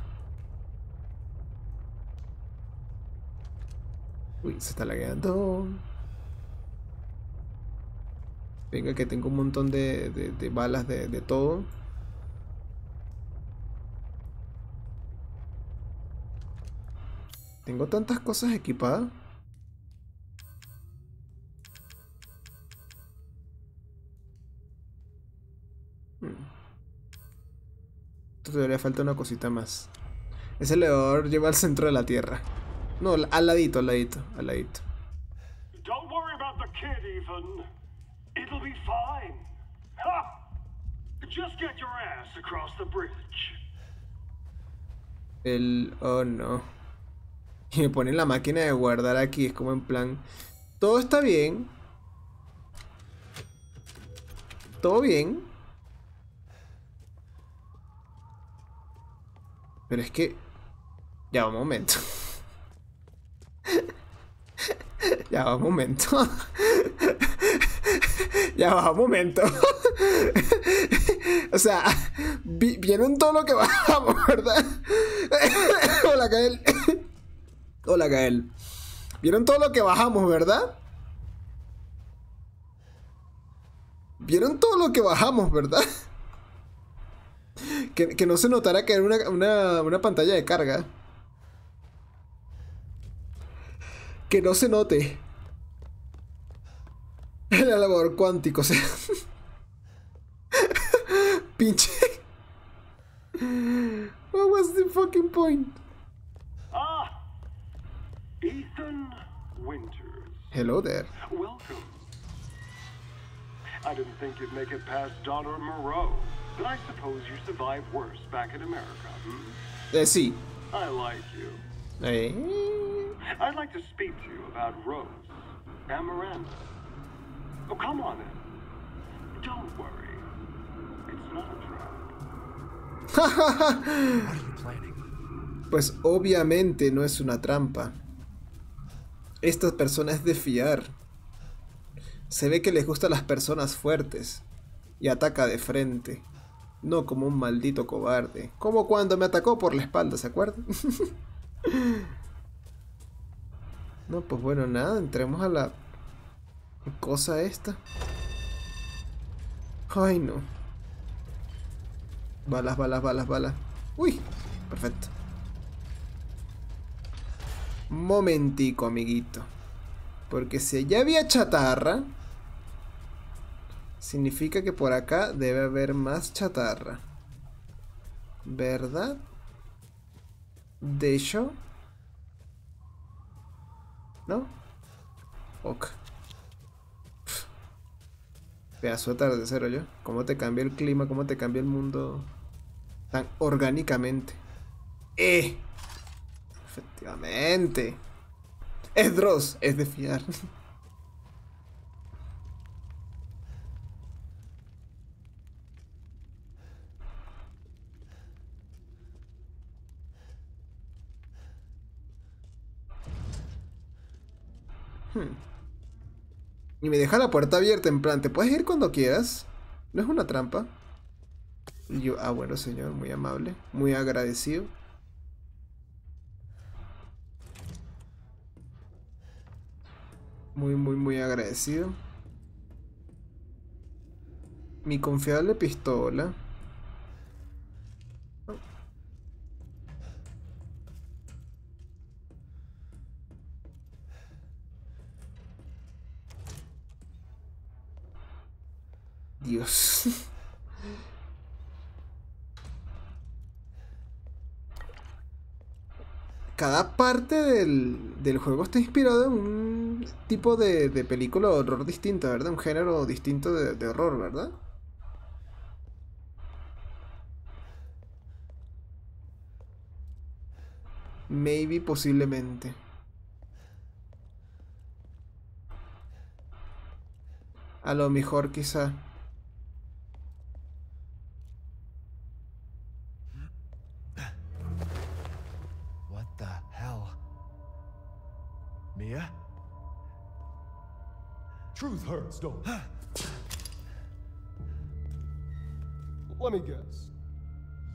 Uy, se está lagueando. Venga, que tengo un montón de, balas de, todo. Tengo tantas cosas equipadas. Hmm. Esto debería falta una cosita más. Ese elevador lleva al centro de la Tierra. No, al ladito, al ladito, al ladito. El. Oh no. Y [laughs] me ponen la máquina de guardar aquí. Es como en plan. Todo está bien. Todo bien. Pero es que. Ya, un momento. [laughs] [laughs] Ya va, un momento. [laughs] ya va, un momento. [laughs] o sea, vieron todo lo que bajamos, ¿verdad? Hola, Gael. Hola, Gael. Vieron todo lo que bajamos, ¿verdad? Vieron todo lo que bajamos, ¿verdad? Que, no se notara que era una pantalla de carga. que no se note el elevador cuántico, o sea. [laughs] Pinche. What was the fucking point? Ah. Ethan Winters. Hello there. Welcome. I didn't think you'd make it past Dollar Moreau, but I suppose you survived worse back in America. Hmm? Eh, sí. I like you. Eh. I'd like to speak to you about Rose and Oh, come on Don't worry. It's not a trap. [laughs] Pues obviamente no es una trampa. Esta persona es de fiar. Se ve que les gustan las personas fuertes. Y ataca de frente. No como un maldito cobarde. Como cuando me atacó por la espalda, ¿se acuerdan? [laughs] No, pues bueno, nada, entremos a la cosa esta. Ay, no. Balas, balas, balas, balas. Uy, perfecto. Momentico, amiguito. Porque si ya había chatarra, significa que por acá debe haber más chatarra. ¿Verdad? De hecho, ¿No? Ok. Pedazo de atardecer, yo. ¿Cómo te cambia el clima? ¿Cómo te cambia el mundo? Tan orgánicamente. ¡Eh! Efectivamente. Es Dross, es de fiar. [laughs] Hmm. Y me deja la puerta abierta en plan, te puedes ir cuando quieras. No es una trampa. yo, ah, bueno, señor, muy amable, muy agradecido. Muy, muy, muy agradecido. Mi confiable pistola. Dios. Cada parte del, juego está inspirado en un tipo de, película de horror distinta, ¿verdad? Un género distinto de horror, ¿verdad? Maybe, posiblemente. A lo mejor quizá. Mia? Truth hurts, don't it? [sighs] Let me guess.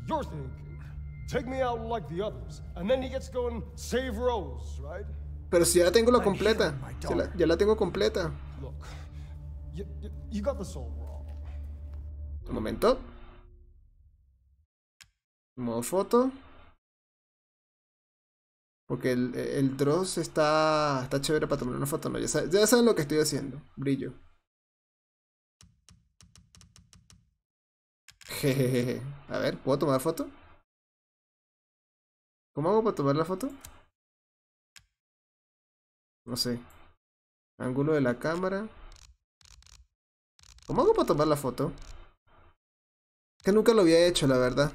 You're thinking, take me out like the others, and then he gets to go and save Rose, right? Pero si ya tengo la completa. la, ya la tengo completa. Look, you, you, you got the soul wrong. Un momento. Modo foto. Porque el, el Dross está, está chévere para tomar una foto. No, ya, saben, ya saben lo que estoy haciendo. Brillo. Jejeje. A ver, ¿puedo tomar foto? ¿Cómo hago para tomar la foto? No sé. Ángulo de la cámara. ¿Cómo hago para tomar la foto? Que nunca lo había hecho, la verdad.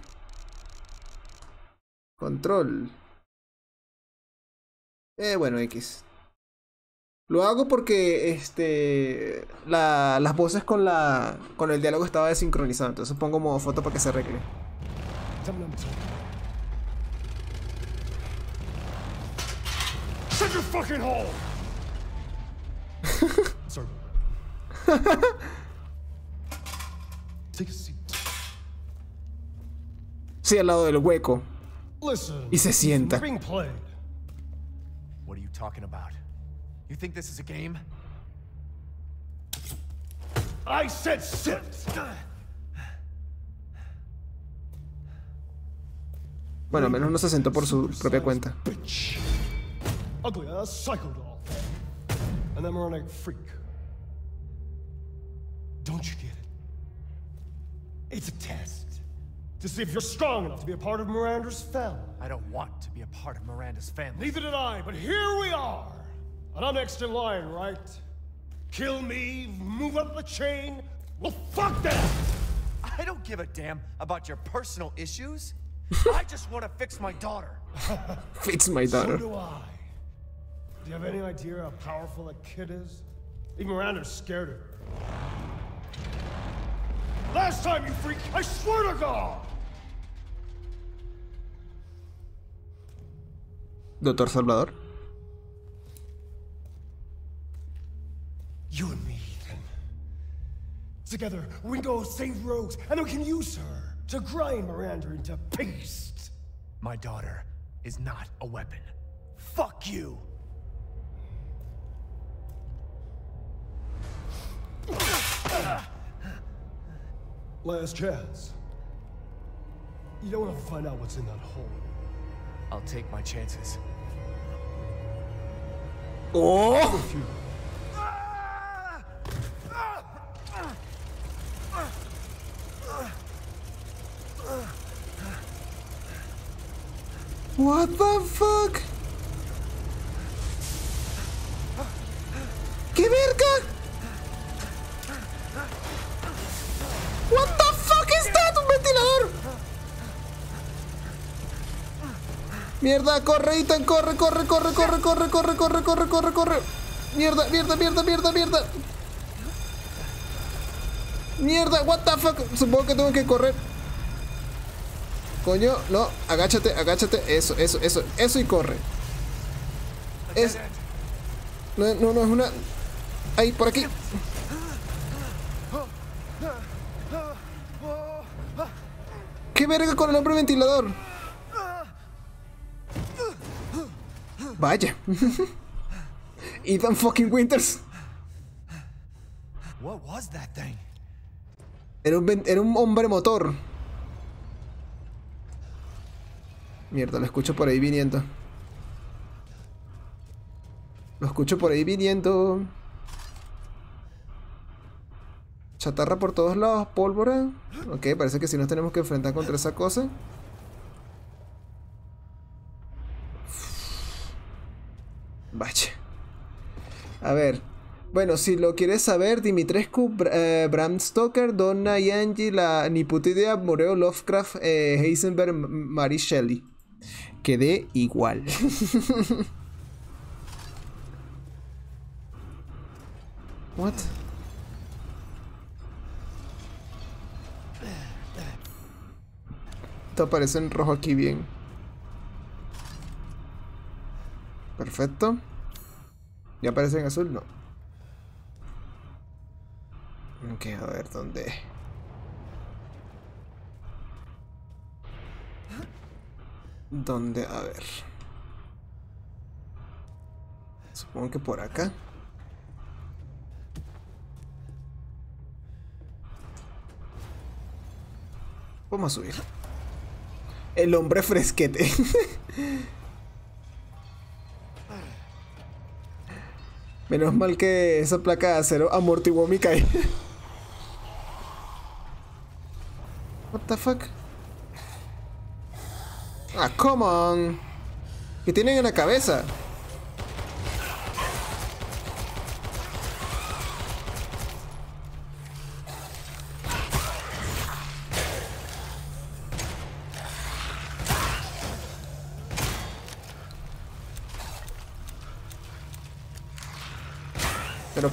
Control. Eh, bueno, X. Lo hago porque este las voces con la con el diálogo estaba desincronizado, entonces pongo modo foto para que se arregle. [laughs] Sí, al lado del hueco. y se sienta. What are you talking about? You think this is a game? I said sit! Bueno, al menos no se sentó por su propia cuenta. Ugly ass psycho doll. An emeronic freak. Don't you get it? It's a test to see if you're strong enough to be a part of Miranda's family. I don't want to be a part of Miranda's family. Neither did I, but here we are. And I'm next in line, right? Kill me, move up the chain. Well, fuck that! I don't give a damn about your personal issues. [laughs] I just want to fix my daughter. [laughs] fix my daughter. So do I. Do you have any idea how powerful that kid is? Even Miranda's scared of her. Last time you freak! I swear to God! Doctor Salvador. You and me, Together, we go save Rose, and we can use her to grind Miranda into paste. My daughter is not a weapon. Fuck you! Last chance. You don't want to find out what's in that hole. I'll take my chances. Oh! What the fuck? ¿Qué verga? What the fuck is that, un Mierda, corre, Ethan, corre, corre, corre, corre, corre, corre, corre, corre, corre, corre. Mierda, mierda, mierda, mierda, mierda. Mierda, what the fuck. Supongo que tengo que correr. Coño, no, agáchate, agáchate. Eso, eso, eso, eso y corre. Es. No, no, no, es una. Ahí, por aquí. ¿Qué verga con el hombre ventilador? Vaya. [laughs] Ethan fucking Winters. Era un, era un hombre motor. Mierda, lo escucho por ahí viniendo. Lo escucho por ahí viniendo. Chatarra por todos lados, pólvora. Ok, parece que si nos tenemos que enfrentar contra esa cosa. A ver. Bueno, si lo quieres saber, Dimitrescu, eh, Bram Stoker, Donna y Angie, la niputidea Moreo, Lovecraft, eh, Heisenberg, Mary Shelley. Quedé igual. [laughs] What? Esto aparece en rojo aquí bien. Perfecto. ¿Ya aparece en azul? No. Ok, a ver, ¿dónde? ¿Dónde? A ver. Supongo que por acá. Vamos a subir. El hombre fresquete. [laughs] Menos mal que esa placa de acero amortiguó mi caída. What the fuck? Ah, come on. ¿Qué tienen una cabeza?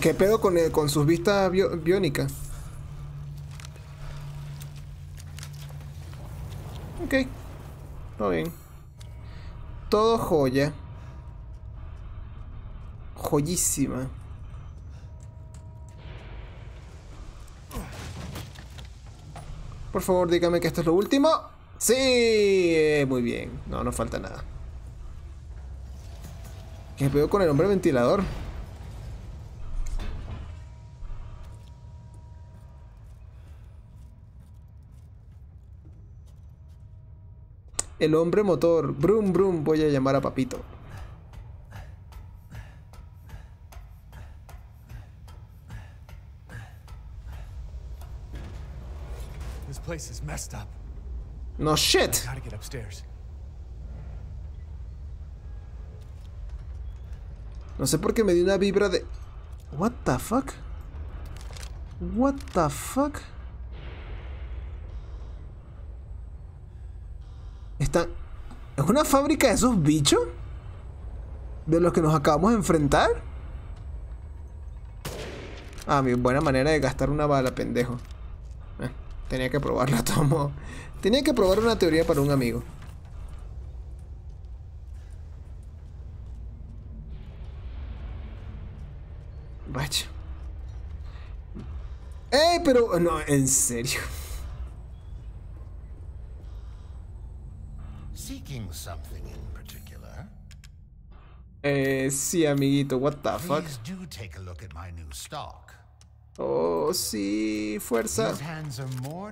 qué pedo con, eh, con sus vistas biónicas. Ok. Todo bien. Todo joya. Joyísima. Por favor, dígame que esto es lo último. Sí, eh, muy bien. No, no falta nada. ¿Qué pedo con el hombre ventilador? El hombre motor. Brum, brum, voy a llamar a Papito. This place is messed up. No shit. No sé por qué me dio una vibra de... What the fuck? What the fuck? Está... ¿Es una fábrica de esos bichos? ¿De los que nos acabamos de enfrentar? Ah, mi buena manera de gastar una bala, pendejo. Eh, tenía que probarla, [laughs] tomo. Tenía que probar una teoría para un amigo. Vaya. ¡Eh! Pero... No, en serio. Eh, sí, amiguito, what the fuck. Oh, sí, fuerza. Oh,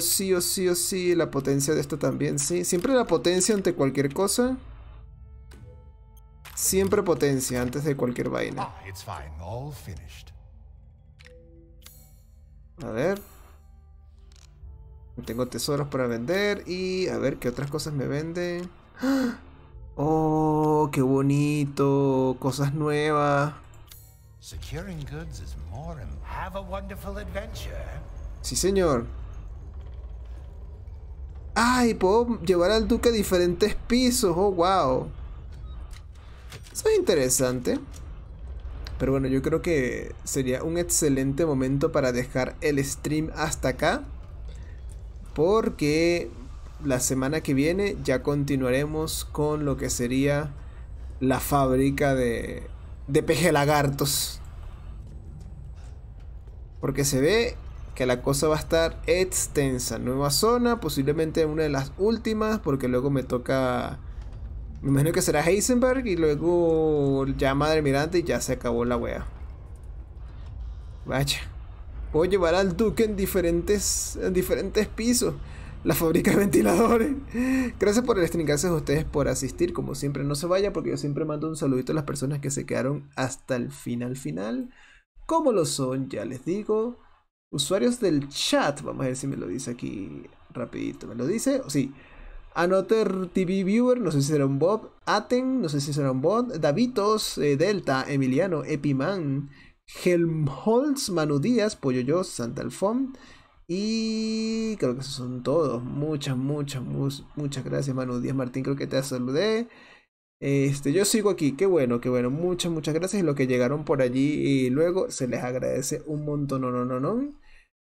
sí, oh, sí, oh, sí, la potencia de esto también, sí. Siempre la potencia ante cualquier cosa. Siempre potencia antes de cualquier vaina. Ah, a ver. Tengo tesoros para vender y a ver qué otras cosas me venden... ¡Ah! ¡Oh, qué bonito! Cosas nuevas. Sí, señor. ¡Ay! Puedo llevar al duque a diferentes pisos. ¡Oh, wow! Eso es interesante. Pero bueno, yo creo que sería un excelente momento para dejar el stream hasta acá porque la semana que viene ya continuaremos con lo que sería la fábrica de, de peje lagartos. Porque se ve que la cosa va a estar extensa. Nueva zona, posiblemente una de las últimas, porque luego me toca... Me imagino que será Heisenberg y luego ya Madre Mirante y ya se acabó la wea. Vaya. Puedo llevar al Duque en diferentes, diferentes pisos. La fábrica de ventiladores. Gracias por el stream, gracias a ustedes por asistir. Como siempre, no se vaya porque yo siempre mando un saludito a las personas que se quedaron hasta el final final. Como lo son, ya les digo. Usuarios del chat, vamos a ver si me lo dice aquí rapidito. ¿Me lo dice? Sí. Anoter TV Viewer, no sé si será un Bob. Aten, no sé si será un Bob. Davitos, eh, Delta, Emiliano, Epiman. Helmholtz, Manu Díaz, Pollo Yo, Santalfón. Y creo que esos son todos. Muchas, muchas, muchas, gracias, Manu Díaz Martín. Creo que te saludé. Este, yo sigo aquí, qué bueno, qué bueno. Muchas, muchas gracias. Los que llegaron por allí y luego se les agradece un montón, no, no, no, no.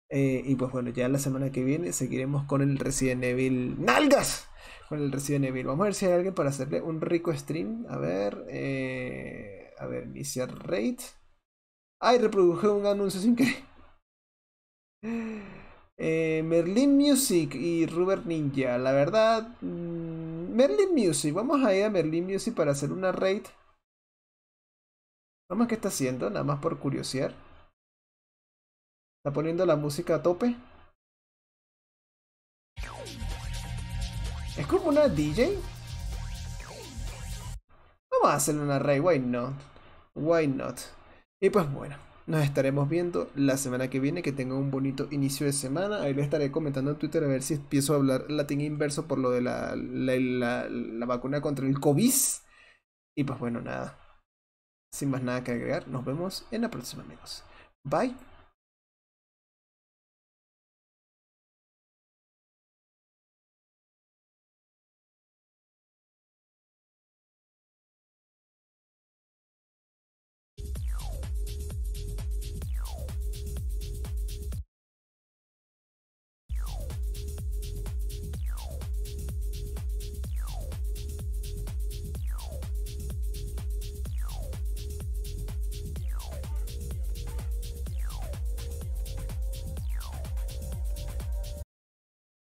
Eh, y pues bueno, ya la semana que viene seguiremos con el Resident Evil ¡Nalgas! Con el Resident Evil. Vamos a ver si hay alguien para hacerle un rico stream. A ver, eh, a ver, iniciar Raid Ay, Reprodujo un anuncio sin querer. Eh, Merlin Music y Rubber Ninja. La verdad, mm, Merlin Music. Vamos a ir a Merlin Music para hacer una raid. Nada más que está haciendo, nada más por curiosear. Está poniendo la música a tope. ¿Es como una DJ? Vamos a hacer una raid, why not? Why not? Y pues bueno, nos estaremos viendo la semana que viene. Que tenga un bonito inicio de semana. Ahí les estaré comentando en Twitter a ver si empiezo a hablar latín inverso por lo de la, la, la, la vacuna contra el COVID. Y pues bueno, nada. Sin más nada que agregar, nos vemos en la próxima amigos. Bye.